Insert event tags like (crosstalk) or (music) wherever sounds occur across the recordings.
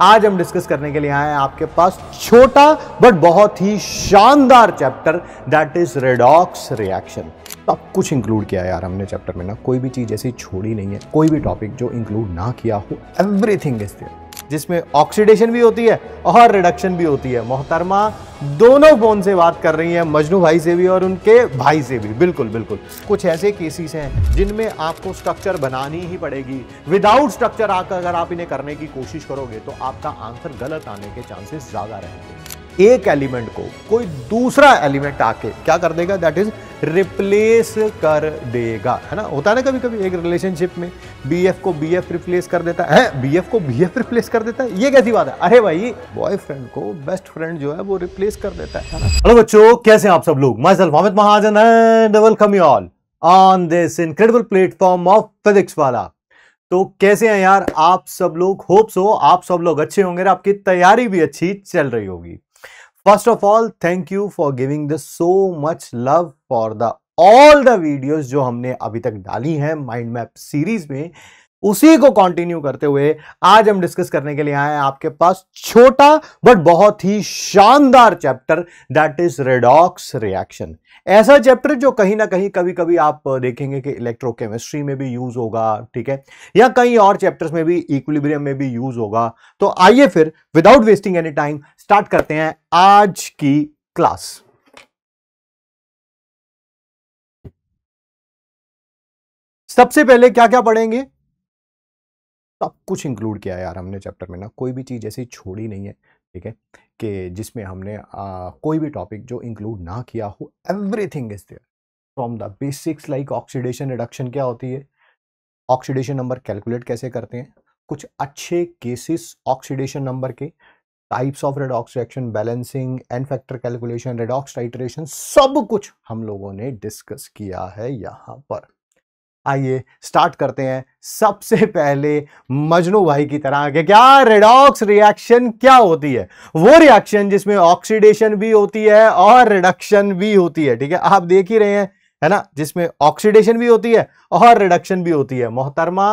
आज हम डिस्कस करने के लिए आए हैं आपके पास छोटा बट बहुत ही शानदार chapter that is redox reaction अब कुछ इंक्लूड किया यार हमने चैप्टर में ना कोई भी चीज़ ऐसी छोड़ी नहीं है कोई भी टॉपिक जो इंक्लूड ना किया हो एवरीथिंग इज देयर जिसमें ऑक्सीडेशन भी होती है और रिडक्शन भी होती है मोहतरमा दोनों फ़ोन से बात कर रही हैं मजनू भाई से भी और उनके भाई से भी बिल्कुल बिल्कुल कुछ ऐसे केसेस हैं जिनमें आपको स्ट्रक्चर बनानी ही पड़ेगी विदाउट स्ट्रक्चर आकर अगर आप इन्हें करने की कोशिश करोगे तो आपका आंसर गलत आने के चांसेस ज़्यादा रहेंगे एक एलिमेंट को कोई दूसरा एलिमेंट आके क्या कर देगा दैट इज रिप्लेस कर देगा है ना होता है ना कभी कभी एक रिलेशनशिप में बी एफ को बी एफ रिप्लेस कर देता है बी एफ को बी एफ रिप्लेस कर देता है ये कैसी बात है अरे भाई बॉयफ्रेंड को बेस्ट फ्रेंड जो है वो रिप्लेस कर देता है हेलो बच्चों कैसे हैं आप सब लोग myself Mohammad Mahajan and welcome you all on this incredible platform of physics वाला तो कैसे हैं यार आप सब लोग होप्स हो आप सब लोग अच्छे होंगे आपकी तैयारी भी अच्छी चल रही होगी first of all thank you for giving the so much love for the all the videos जो हमने अभी तक डाली है माइंड मैप सीरीज में उसी को कंटिन्यू करते हुए आज हम डिस्कस करने के लिए आए हैं आपके पास छोटा बट बहुत ही शानदार chapter that is redox reaction ऐसा चैप्टर जो कहीं ना कहीं कभी कभी आप देखेंगे कि इलेक्ट्रोकेमिस्ट्री में भी यूज होगा ठीक है या कहीं और चैप्टर्स में भी इक्विलिब्रियम में भी यूज होगा तो आइए फिर without wasting any time start करते हैं आज की क्लास सबसे पहले क्या क्या पढ़ेंगे सब कुछ इंक्लूड किया है यार हमने चैप्टर में ना कोई भी चीज़ ऐसी छोड़ी नहीं है ठीक है कि जिसमें हमने आ, कोई भी टॉपिक जो इंक्लूड ना किया हो everything is there from the basics like oxidation reduction क्या होती है ऑक्सीडेशन नंबर कैलकुलेट कैसे करते हैं कुछ अच्छे केसेस ऑक्सीडेशन नंबर के types of redox reaction balancing and factor calculation redox titration सब कुछ हम लोगों ने डिस्कस किया है यहाँ पर आइए स्टार्ट करते हैं सबसे पहले मजनू भाई की तरह के क्या रिडॉक्स रिएक्शन क्या होती है वो रिएक्शन जिसमें ऑक्सीडेशन भी होती है और रिडक्शन भी होती है ठीक है आप देख ही रहे हैं है ना जिसमें ऑक्सीडेशन भी होती है और रिडक्शन भी होती है मोहतरमा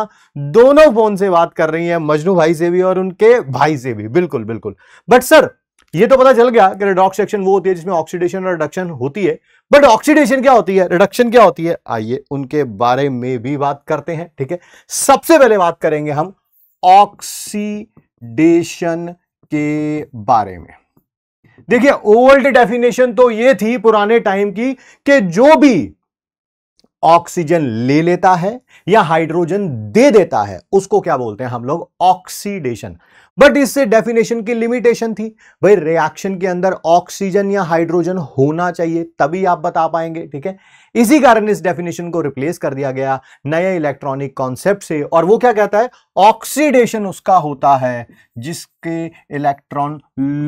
दोनों फोन से बात कर रही है मजनू भाई से भी और उनके भाई से भी बिल्कुल बिल्कुल बट सर ये तो पता चल गया कि रेडॉक्स रिएक्शन वो होती है जिसमें ऑक्सीडेशन और रिडक्शन होती है बट ऑक्सीडेशन क्या होती है रिडक्शन क्या होती है आइए उनके बारे में भी बात करते हैं ठीक है सबसे पहले बात करेंगे हम ऑक्सीडेशन के बारे में देखिए ओल्ड डेफिनेशन तो ये थी पुराने टाइम की कि जो भी ऑक्सीजन ले लेता है या हाइड्रोजन दे देता है उसको क्या बोलते हैं हम लोग ऑक्सीडेशन बट इससे डेफिनेशन की लिमिटेशन थी भाई रिएक्शन के अंदर ऑक्सीजन या हाइड्रोजन होना चाहिए तभी आप बता पाएंगे ठीक है इसी कारण इस डेफिनेशन को रिप्लेस कर दिया गया नए इलेक्ट्रॉनिक कॉन्सेप्ट से और वो क्या कहता है ऑक्सीडेशन उसका होता है जिसके इलेक्ट्रॉन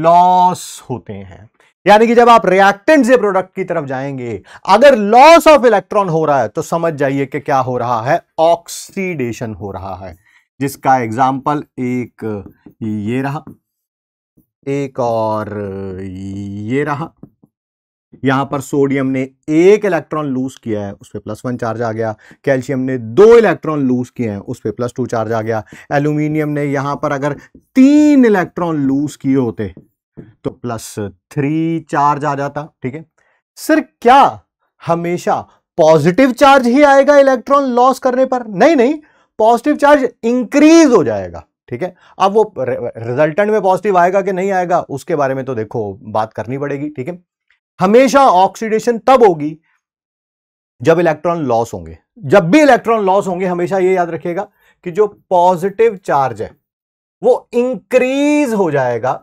लॉस होते हैं यानी कि जब आप रिएक्टेंट से प्रोडक्ट की तरफ जाएंगे अगर लॉस ऑफ इलेक्ट्रॉन हो रहा है तो समझ जाइए कि क्या हो रहा है ऑक्सीडेशन हो रहा है जिसका एग्जाम्पल एक ये रहा एक और ये रहा यहां पर सोडियम ने एक इलेक्ट्रॉन लूज किया है उस पर प्लस वन चार्ज आ गया कैल्शियम ने दो इलेक्ट्रॉन लूज किए हैं उस पर प्लस टू चार्ज आ गया एल्यूमिनियम ने यहां पर अगर तीन इलेक्ट्रॉन लूज किए होते तो प्लस थ्री चार्ज आ जाता ठीक है सर क्या हमेशा पॉजिटिव चार्ज ही आएगा इलेक्ट्रॉन लॉस करने पर नहीं नहीं पॉजिटिव चार्ज इंक्रीज हो जाएगा ठीक है अब वो रिजल्टेंट में पॉजिटिव आएगा कि नहीं आएगा उसके बारे में तो देखो बात करनी पड़ेगी ठीक है हमेशा ऑक्सीडेशन तब होगी जब इलेक्ट्रॉन लॉस होंगे जब भी इलेक्ट्रॉन लॉस होंगे हमेशा ये याद रखिएगा कि जो पॉजिटिव चार्ज है वो इंक्रीज हो जाएगा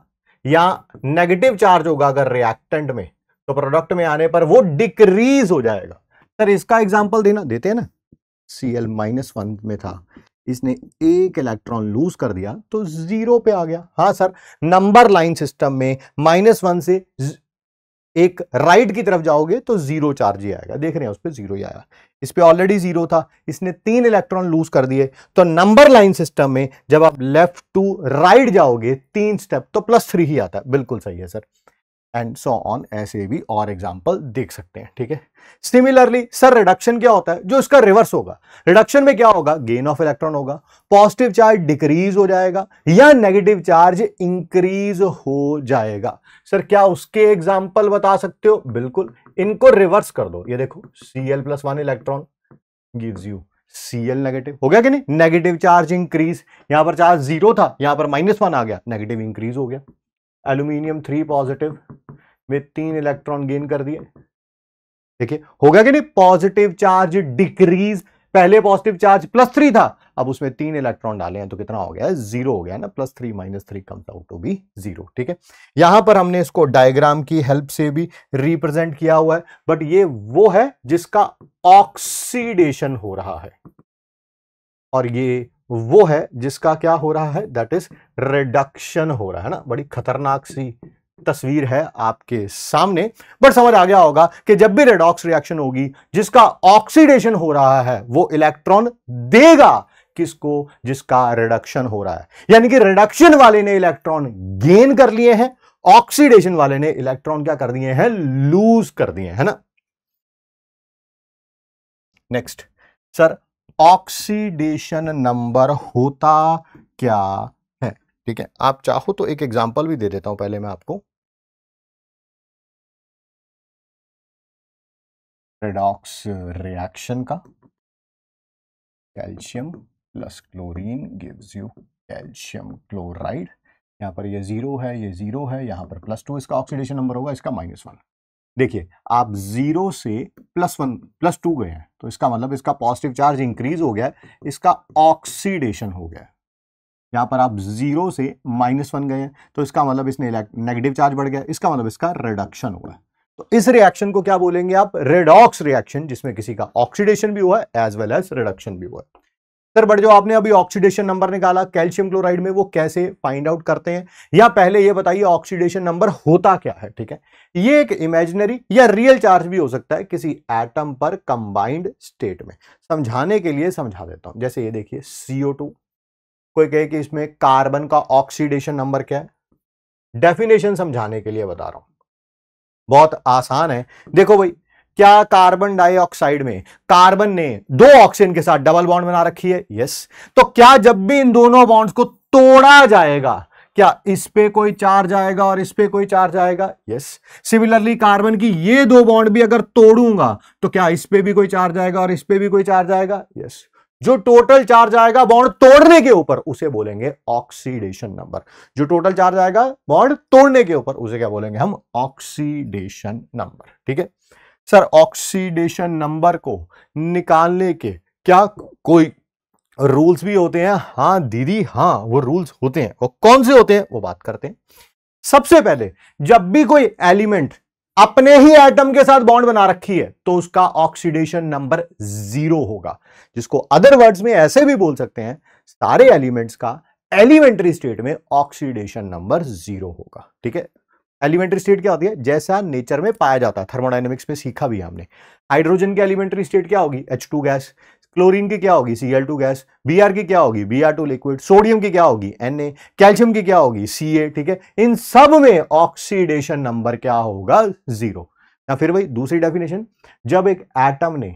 या नेगेटिव चार्ज होगा अगर रिएक्टेंट में तो प्रोडक्ट में आने पर वो डिक्रीज हो जाएगा सर इसका एग्जाम्पल देना देते हैं ना सी एल माइनस वन में था इसने एक इलेक्ट्रॉन लूज कर दिया तो जीरो पे आ गया हाँ सर नंबर लाइन सिस्टम में माइनस वन से एक राइट की तरफ जाओगे तो जीरो चार्ज ही आएगा देख रहे हैं उस पर जीरो ही आया इस पर ऑलरेडी जीरो था इसने तीन इलेक्ट्रॉन लूज कर दिए तो नंबर लाइन सिस्टम में जब आप लेफ्ट टू राइट जाओगे तीन स्टेप तो प्लस थ्री ही आता है बिल्कुल सही है सर एंड सो ऑन ऐसे भी और एग्जाम्पल देख सकते हैं ठीक है सिमिलरली सर रिडक्शन क्या होता है जो इसका रिवर्स होगा रिडक्शन में क्या होगा गेन ऑफ इलेक्ट्रॉन होगा पॉजिटिव चार्ज डिक्रीज हो जाएगा या नेगेटिव चार्ज इंक्रीज हो जाएगा सर क्या उसके एग्जाम्पल बता सकते हो बिल्कुल इनको रिवर्स कर दो ये देखो C L plus one electron gives you CL negative हो गया कि नहीं नेगेटिव चार्ज इंक्रीज यहां पर चार्ज जीरो था यहां पर माइनस वन आ गया नेगेटिव इंक्रीज हो गया एल्यूमिनियम थ्री पॉजिटिव में तीन इलेक्ट्रॉन गेन कर दिए देखिए हो गया कि नहीं पॉजिटिव चार्ज डिक्रीज पहले पॉजिटिव चार्ज प्लस थ्री था अब उसमें तीन इलेक्ट्रॉन डाले हैं तो कितना हो गया जीरो हो गया ना plus three minus three comes out to be zero ठीक है यहां पर हमने इसको डायग्राम की हेल्प से भी रिप्रेजेंट किया हुआ है बट ये वो है जिसका ऑक्सीडेशन हो रहा है और ये वो है जिसका क्या हो रहा है दैट इज रिडक्शन हो रहा है ना बड़ी खतरनाक सी तस्वीर है आपके सामने बट समझ आ गया होगा कि जब भी रेडॉक्स रिएक्शन होगी जिसका ऑक्सीडेशन हो रहा है वो इलेक्ट्रॉन देगा किसको जिसका रिडक्शन हो रहा है यानी कि रिडक्शन वाले ने इलेक्ट्रॉन गेन कर लिए हैं ऑक्सीडेशन वाले ने इलेक्ट्रॉन क्या कर दिए हैं लूज कर दिए है ना नेक्स्ट सर ऑक्सीडेशन नंबर होता क्या ठीक है आप चाहो तो एक एग्जाम्पल भी दे देता हूं पहले मैं आपको रेडॉक्स रिएक्शन uh, का calcium plus chlorine gives you calcium chloride यहां पर ये जीरो है ये जीरो है यहां पर प्लस टू इसका ऑक्सीडेशन नंबर होगा इसका माइनस वन देखिए आप जीरो से प्लस वन प्लस टू गए हैं तो इसका मतलब इसका पॉजिटिव चार्ज इंक्रीज हो गया है इसका ऑक्सीडेशन हो गया है यहाँ पर आप जीरो से माइनस वन गए तो इसका मतलब इसने नेगेटिव चार्ज बढ़ गया इसका मतलब इसका रिडक्शन हुआ है तो इस रिएक्शन को क्या बोलेंगे आप रेडॉक्स रिएक्शन जिसमें किसी का ऑक्सीडेशन भी हुआ एज वेल एज रिडक्शन भी हुआ सर बट जो आपने अभी ऑक्सीडेशन नंबर निकाला कैल्शियम क्लोराइड में वो कैसे फाइंड आउट करते हैं या पहले ये बताइए ऑक्सीडेशन नंबर होता क्या है ठीक है ये एक इमेजिनरी या रियल चार्ज भी हो सकता है किसी एटम पर कंबाइंड स्टेट में समझाने के लिए समझा देता हूं जैसे ये देखिए सीओ टू कोई कहे कि इसमें कार्बन का ऑक्सीडेशन नंबर क्या है डेफिनेशन समझाने के लिए बता रहा हूं बहुत आसान है देखो भाई क्या कार्बन डाइऑक्साइड में कार्बन ने दो ऑक्सीजन के साथ डबल बॉन्ड बना रखी है यस तो क्या जब भी इन दोनों बॉन्ड्स को तोड़ा जाएगा क्या इस पे कोई चार्ज आएगा और इस पे कोई चार्ज आएगा यस सिमिलरली कार्बन की ये दो बॉन्ड भी अगर तोड़ूंगा तो क्या इस पे भी कोई चार्ज आएगा और इस पे भी कोई चार्ज आएगा यस जो टोटल चार्ज आएगा बॉन्ड तोड़ने के ऊपर उसे बोलेंगे ऑक्सीडेशन नंबर जो टोटल चार्ज आएगा बॉन्ड तोड़ने के ऊपर उसे क्या बोलेंगे हम ऑक्सीडेशन नंबर ठीक है सर ऑक्सीडेशन नंबर को निकालने के क्या कोई रूल्स भी होते हैं हाँ दीदी हाँ वो रूल्स होते हैं वो कौन से होते हैं वो बात करते हैं सबसे पहले जब भी कोई एलिमेंट अपने ही एटम के साथ बॉन्ड बना रखी है तो उसका ऑक्सीडेशन नंबर जीरो होगा जिसको अदर वर्ड्स में ऐसे भी बोल सकते हैं सारे एलिमेंट्स का एलिमेंट्री स्टेट में ऑक्सीडेशन नंबर जीरो होगा ठीक है एलिमेंट्री स्टेट क्या होती है जैसा नेचर में पाया जाता है थर्मोडाइनमिक्स में सीखा भी हमने हाइड्रोजन की एलिमेंट्री स्टेट क्या होगी एच गैस क्लोरीन की क्या होगी C L two gas B R की क्या होगी B R two liquid sodium की क्या होगी एन ए कैल्शियम की क्या होगी सी ए ठीक है इन सब में ऑक्सीडेशन नंबर क्या होगा जीरो या फिर भाई दूसरी डेफिनेशन जब एक एटम ने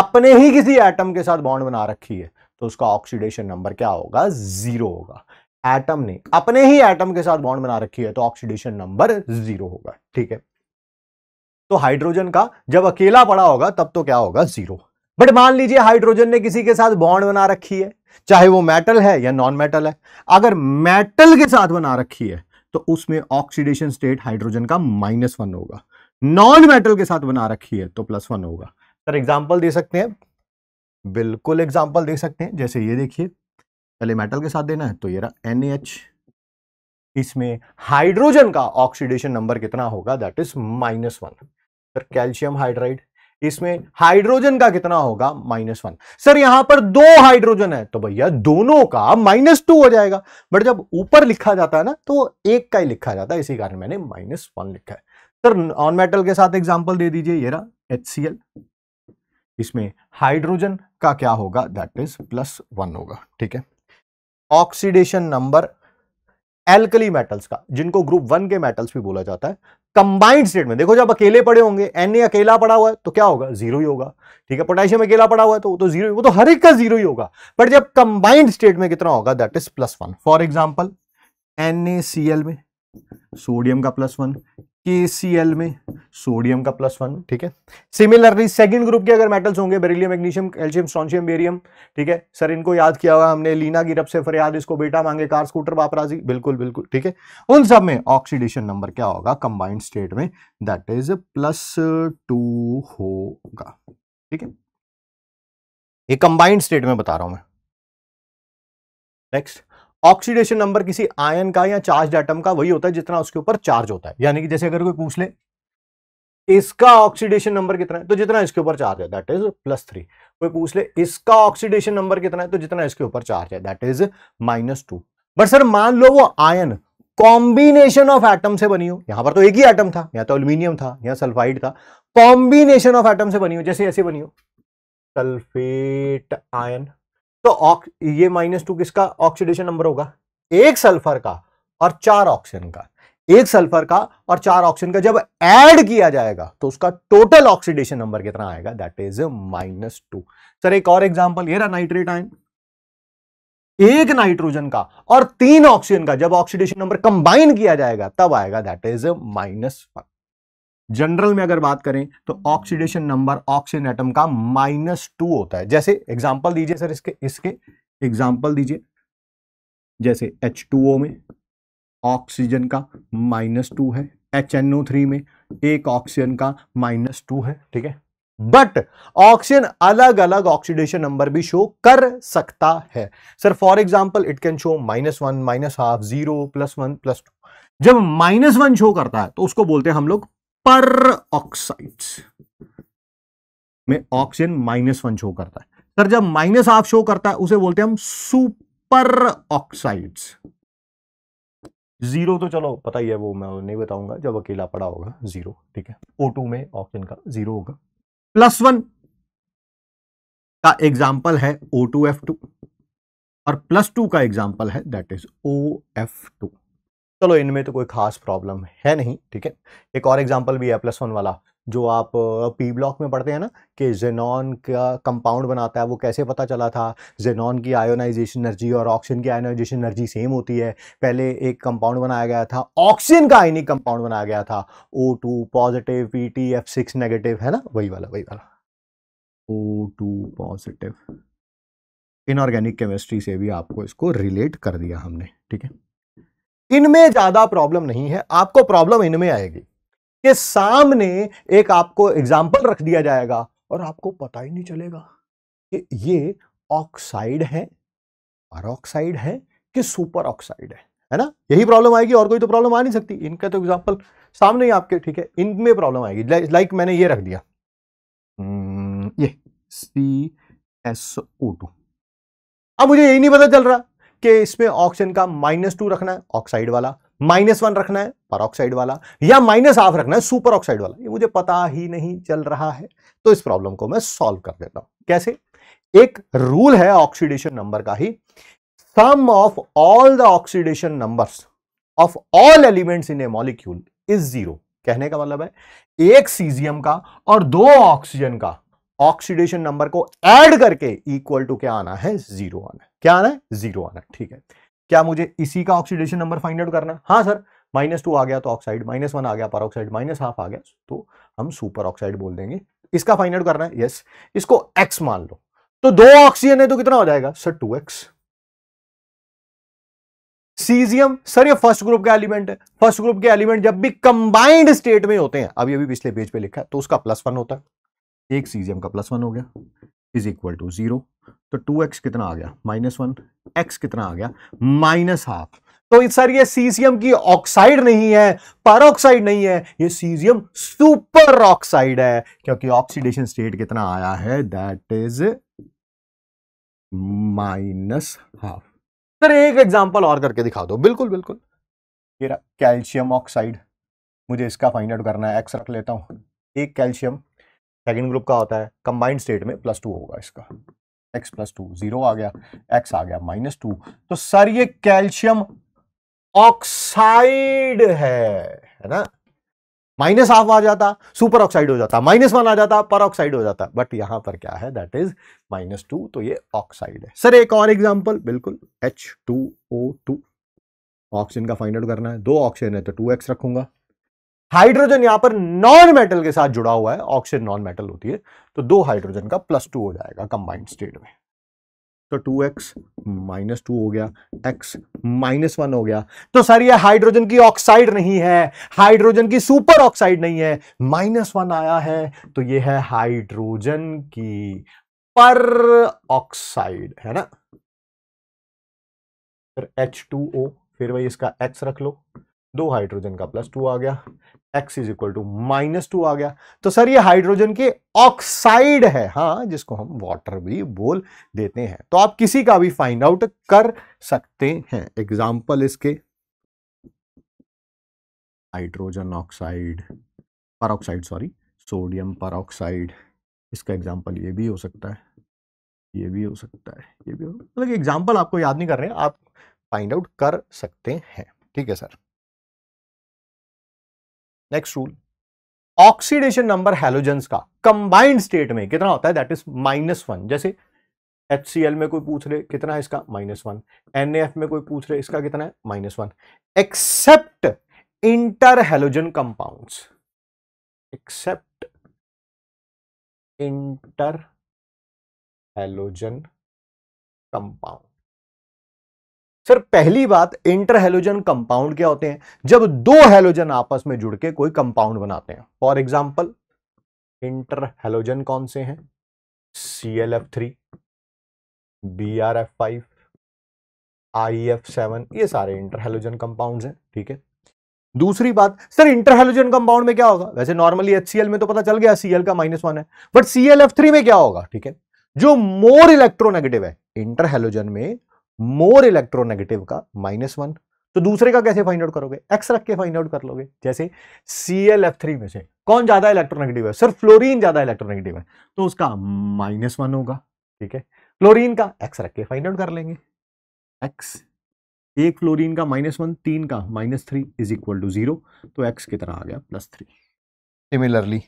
अपने ही किसी एटम के साथ बॉन्ड बना रखी है तो उसका ऑक्सीडेशन नंबर क्या होगा जीरो होगा एटम ने अपने ही एटम के साथ बॉन्ड बना रखी है तो ऑक्सीडेशन नंबर जीरो होगा ठीक है तो हाइड्रोजन का जब अकेला पड़ा होगा तब तो क्या होगा जीरो बट मान लीजिए हाइड्रोजन ने किसी के साथ बॉन्ड बना रखी है चाहे वो मेटल है या नॉन मेटल है अगर मेटल के साथ बना रखी है तो उसमें ऑक्सीडेशन स्टेट हाइड्रोजन का माइनस वन होगा नॉन मेटल के साथ बना रखी है तो प्लस वन होगा सर एग्जाम्पल दे सकते हैं बिल्कुल एग्जाम्पल दे सकते हैं जैसे ये देखिए पहले मेटल के साथ देना है तो ये एन एच इसमें हाइड्रोजन का ऑक्सीडेशन नंबर कितना होगा that is minus one sir calcium hydride इसमें हाइड्रोजन का कितना होगा माइनस वन सर यहां पर दो हाइड्रोजन है तो भैया दोनों का माइनस टू हो जाएगा बट जब ऊपर लिखा जाता है ना तो एक का ही लिखा जाता है इसी कारण मैंने माइनस वन लिखा है सर नॉन मेटल के साथ एग्जाम्पल दे दीजिए ये रहा एच इसमें हाइड्रोजन का क्या होगा दैट इज प्लस वन होगा ठीक है ऑक्सीडेशन नंबर एल्कली मेटल्स का जिनको ग्रुप वन के मेटल्स भी बोला जाता है कंबाइंड स्टेट में देखो जब अकेले पड़े होंगे एन ए अकेला पड़ा हुआ है तो क्या होगा जीरो ही होगा ठीक है पोटेशियम अकेला पड़ा हुआ है तो तो जीरो वो तो हर एक का जीरो ही होगा बट जब कंबाइंड स्टेट में कितना होगा that is plus one for example N में सोडियम का प्लस वन के सी एल में सोडियम का प्लस वन ठीक है सिमिलरली सेकंड ग्रुप के अगर मेटल्स होंगे beryllium magnesium calcium strontium barium ठीक है सर इनको याद किया हुआ हमने लीना की रब से याद इसको बेटा मांगे कार स्कूटर बापराजी बिल्कुल बिल्कुल ठीक है उन सब में ऑक्सीडेशन नंबर क्या होगा कंबाइंड स्टेट में दैट इज प्लस टू होगा ठीक है ये कंबाइंड स्टेट में बता रहा हूं मैं नेक्स्ट ऑक्सीडेशन नंबर किसी आयन का या चार्ज एटम का वही होता है जितना उसके ऊपर चार्ज होता है यानी कि जैसे अगर कोई पूछ ले इसका ऑक्सीडेशन नंबर कितना है तो जितना इसके ऊपर चार्ज है दैट इज प्लस थ्री कोई पूछ ले इसका ऑक्सीडेशन नंबर कितना है तो जितना इसके ऊपर चार्ज है that is minus two but sir मान लो वो आयन कॉम्बिनेशन ऑफ एटम से बनी हो यहां पर तो एक ही एटम था या तो अल्यूमिनियम था या सल्फाइड था कॉम्बिनेशन ऑफ एटम से बनी हो जैसे ऐसे बनी हो सल्फेट आयन तो ये माइनस टू किसका ऑक्सीडेशन नंबर होगा एक सल्फर का और चार ऑक्सीजन का एक सल्फर का और चार ऑक्सीजन का जब ऐड किया जाएगा तो उसका टोटल ऑक्सीडेशन नंबर कितना आएगा that is minus two sir एक और एग्जांपल ये रहा नाइट्रेट आयन एक नाइट्रोजन का और तीन ऑक्सीजन का जब ऑक्सीडेशन नंबर कंबाइन किया जाएगा तब आएगा that is minus one general में अगर बात करें तो ऑक्सीडेशन नंबर ऑक्सीजन एटम का माइनस टू होता है जैसे एग्जाम्पल दीजिए सर इसके इसके एग्जाम्पल दीजिए जैसे एच टू ओ में ऑक्सीजन का माइनस टू है एच एन ओ थ्री में एक ऑक्सीजन का माइनस टू है ठीक है बट ऑक्सीजन अलग अलग ऑक्सीडेशन नंबर भी शो कर सकता है sir for example it can show minus one minus half zero plus one plus two जब माइनस वन शो करता है तो उसको बोलते हैं हम लोग पर ऑक्साइड में ऑक्सीजन माइनस वन शो करता है सर जब माइनस हाफ शो करता है उसे बोलते हैं हम सुपर ऑक्साइड्स जीरो तो चलो पता ही है वो मैं नहीं बताऊंगा जब अकेला पड़ा होगा जीरो ठीक है ओ टू में ऑक्सीजन का जीरो होगा प्लस वन का एग्जाम्पल है ओ टू एफ टू और प्लस टू का एग्जाम्पल है that is O F two चलो इनमें तो कोई खास प्रॉब्लम है नहीं ठीक है एक और एग्जाम्पल भी है प्लस वन वाला जो आप पी ब्लॉक में पढ़ते हैं ना कि जेनॉन का कंपाउंड बनाता है वो कैसे पता चला था जेनॉन की आयोनाइजेशन एनर्जी और ऑक्सीजन की आयोनाइजेशन एनर्जी सेम होती है पहले एक कंपाउंड बनाया गया था ऑक्सीजन का आयनिक कंपाउंड बनाया गया था O two positive P T F six negative है ना वही वाला वही वाला O two positive inorganic chemistry से भी आपको इसको रिलेट कर दिया हमने ठीक है इनमें ज्यादा प्रॉब्लम नहीं है आपको प्रॉब्लम इनमें आएगी कि सामने एक आपको एग्जाम्पल रख दिया जाएगा और आपको पता ही नहीं चलेगा कि ये ऑक्साइड है ऑक्साइड है कि सुपर ऑक्साइड है है ना यही प्रॉब्लम आएगी और कोई तो प्रॉब्लम आ नहीं सकती इनका तो एग्जाम्पल सामने ही आपके ठीक है इनमें प्रॉब्लम आएगी लाइक मैंने ये रख दिया हम्म, ये सी एस ओ टू अब मुझे यही नहीं पता चल रहा कि इसमें ऑक्सीजन का माइनस टू रखना है ऑक्साइड वाला माइनस वन रखना है पर वाला या माइनस हाफ रखना है सुपर ऑक्साइड वाला ये मुझे पता ही नहीं चल रहा है तो इस प्रॉब्लम को मैं सॉल्व कर देता हूं कैसे एक रूल है ऑक्सीडेशन नंबर का ही sum of all the oxidation numbers of all elements in a molecule is zero कहने का मतलब है एक सीजियम का और दो ऑक्सीजन का ऑक्सीडेशन नंबर को एड करके इक्वल टू क्या आना है जीरो आना है क्या आना है जीरो आना ठीक है क्या मुझे इसी का ऑक्सीडेशन नंबर फाइंड आउट करना हाँ सर माइनस टू आ गया तो ऑक्साइड माइनस वन आ गया पर ऑक्साइड माइनस हाफ आ गया तो हम सुपर ऑक्साइड बोल देंगे इसका फाइंड आउट करना है यस इसको एक्स मान लो तो दो ऑक्सीजन है तो कितना हो जाएगा sir two x caesium sir ये फर्स्ट ग्रुप का एलिमेंट है फर्स्ट ग्रुप के एलिमेंट जब भी कंबाइंड स्टेट में होते हैं अभी अभी पिछले पेज पे लिखा है तो उसका प्लस वन होता है एक सीजियम का प्लस वन हो गया इज इक्वल टू जीरो तो टू एक्स कितना आ गया माइनस वन एक्स कितना आ गया माइनस हाफ तो सर ये सीजियम की ऑक्साइड नहीं है पैरोक्साइड नहीं है ये सीजियम सुपर ऑक्साइड है क्योंकि ऑक्सीडेशन स्टेट कितना आया है that is minus half sir एक एग्जांपल और करके दिखा दो बिल्कुल बिल्कुल कैल्शियम ऑक्साइड मुझे इसका फाइंड आउट करना है एक्स रख लेता हूं एक कैल्शियम सेकेंड ग्रुप का होता है कंबाइंड स्टेट में प्लस टू होगा इसका एक्स प्लस टू जीरो आ गया एक्स आ गया माइनस टू तो सर ये कैल्शियम ऑक्साइड है है ना माइनस हाफ आ जाता सुपर ऑक्साइड हो जाता माइनस वन आ जाता पर ऑक्साइड हो जाता बट यहां पर क्या है दैट इज माइनस टू तो ये ऑक्साइड है सर एक और एग्जांपल बिल्कुल H two O two oxygen का फाइंड आउट करना है दो ऑक्सीजन है तो टू एक्स रखूंगा हाइड्रोजन यहां पर नॉन मेटल के साथ जुड़ा हुआ है ऑक्सीजन नॉन मेटल होती है तो दो हाइड्रोजन का प्लस टू हो जाएगा कंबाइंड स्टेट में तो टू एक्स माइनस टू हो गया एक्स माइनस वन हो गया तो सर ये हाइड्रोजन की ऑक्साइड नहीं है हाइड्रोजन की सुपर ऑक्साइड नहीं है माइनस वन आया है तो ये है हाइड्रोजन की पर ऑक्साइड है ना फिर एच टू ओ फिर भाई इसका एक्स रख लो दो हाइड्रोजन का प्लस टू आ गया x is equal to minus two आ गया तो सर ये हाइड्रोजन के ऑक्साइड है हाँ जिसको हम वाटर भी बोल देते हैं तो आप किसी का भी फाइंड आउट कर सकते हैं एग्जाम्पल इसके hydrogen oxide peroxide sorry sodium peroxide इसका एग्जाम्पल ये भी हो सकता है ये भी हो सकता है ये भी हो मतलब एग्जाम्पल आपको याद नहीं कर रहे हैं आप फाइंड आउट कर सकते हैं ठीक है sir next rule oxidation number halogen का कंबाइंड स्टेट में कितना होता है दैट इज माइनस वन जैसे एच में कोई पूछ रहे कितना है इसका माइनस वन एन में कोई पूछ रहे इसका कितना है minus one except inter halogen compound except inter halogen compound sir पहली बात इंटर हेलोजन कंपाउंड क्या होते हैं जब दो हेलोजन आपस में जुड़ के कोई कंपाउंड बनाते हैं फॉर एग्जाम्पल इंटर हेलोजन कौन से हैं C L F three B R F five I F seven ये सारे इंटर हेलोजन कंपाउंड हैं ठीक है दूसरी बात सर इंटर हेलोजन कंपाउंड में क्या होगा वैसे नॉर्मली एच में तो पता चल गया सीएल का माइनस वन है बट सी में क्या होगा ठीक है जो मोर इलेक्ट्रोनेगेटिव है इंटर हेलोजन में मोर इलेक्ट्रोनेगेटिव का माइनस वन तो दूसरे का कैसे फाइंड आउट करोगे एक्स रख के फाइंड आउट कर लोगे जैसे सी एल एफ थ्री में से कौन ज्यादा इलेक्ट्रोनेगेटिव है सिर्फ फ्लोरीन ज्यादा इलेक्ट्रोनेगेटिव है तो उसका माइनस वन होगा ठीक है फ्लोरीन का एक्स रख के फाइंड आउट कर लेंगे एक्स एक फ्लोरीन का माइनस वन तीन का minus three is equal to zero तो एक्स की तरह आ गया plus three similarly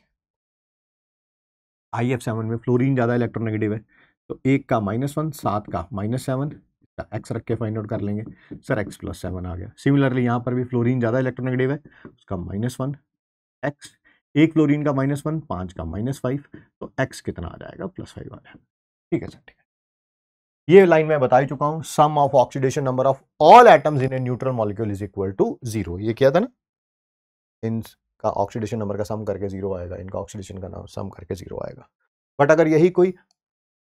I F seven में फ्लोरीन ज़्यादा इलेक्ट्रोनेगेटिव है तो एक का माइनस वन सात का माइनस सेवन एक्स रख के फाइंड आउट कर लेंगे सर एक्स प्लस सेवन आ गया सिमिलरली यहाँ पर भी फ्लोरीन ज़्यादा इलेक्ट्रोनेगेटिव है उसका माइनस वन एक्स एक फ्लोरीन का माइनस वन पाँच का माइनस फाइव तो एक्स कितना आ जाएगा प्लस फाइव आ जाएगा ठीक है सर ठीक है ये लाइन मैं बता ही चुका हूँ sum of oxidation number of all atoms in a neutral molecule is equal to zero ये किया था ना इन का ऑक्सीडेशन नंबर का सम करके जीरो आएगा इनका ऑक्सीडेशन का नाम सम करके जीरो आएगा बट अगर यही कोई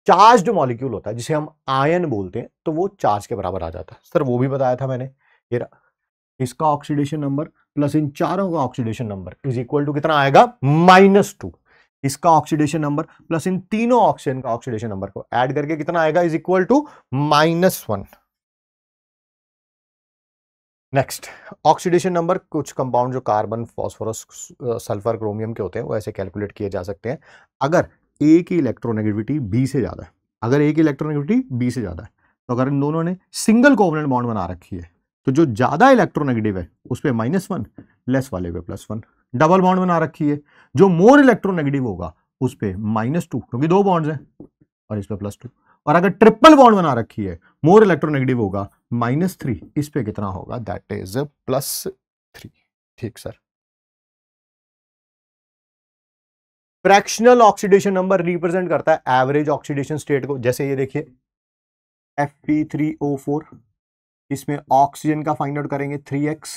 चार्ज्ड मॉलिक्यूल होता है जिसे हम आयन बोलते हैं तो वो चार्ज के बराबर आ जाता है सर वो भी बताया था मैंने ये इसका ऑक्सीडेशन नंबर प्लस इन चारों का oxidation number is equal to कितना आएगा माइनस टू इसका ऑक्सीडेशन नंबर प्लस इन तीनों ऑक्सीजन का ऑक्सीडेशन नंबर को ऐड करके कितना आएगा is equal to minus one next oxidation number कुछ कंपाउंड जो कार्बन फॉस्फोरस सल्फर क्रोमियम के होते हैं वो ऐसे कैलकुलेट किए जा सकते हैं अगर ए की इलेक्ट्रोनेगेटिविटी बी से ज़्यादा है अगर ए की इलेक्ट्रोनेगेटिविटी बी से ज़्यादा है तो अगर इन दोनों ने सिंगल कोवनेंट बॉन्ड बना रखी है तो जो ज़्यादा इलेक्ट्रोनेगेटिव है उस पर माइनस वन लेस वाले पे प्लस वन डबल बॉन्ड बना रखी है जो मोर इलेक्ट्रोनेगेटिव होगा उस पर माइनस टू क्योंकि दो बॉन्ड हैं और इस पर प्लस टू और अगर ट्रिपल बॉन्ड बना रखी है मोर इलेक्ट्रोनेगेटिव होगा माइनस थ्री इस पर कितना होगा दैट इज प्लस थ्री ठीक sir fractional oxidation number represent करता है एवरेज ऑक्सीडेशन स्टेट को जैसे ये देखिए Fe3O4 इसमें ऑक्सीजन का फाइंड आउट करेंगे 3x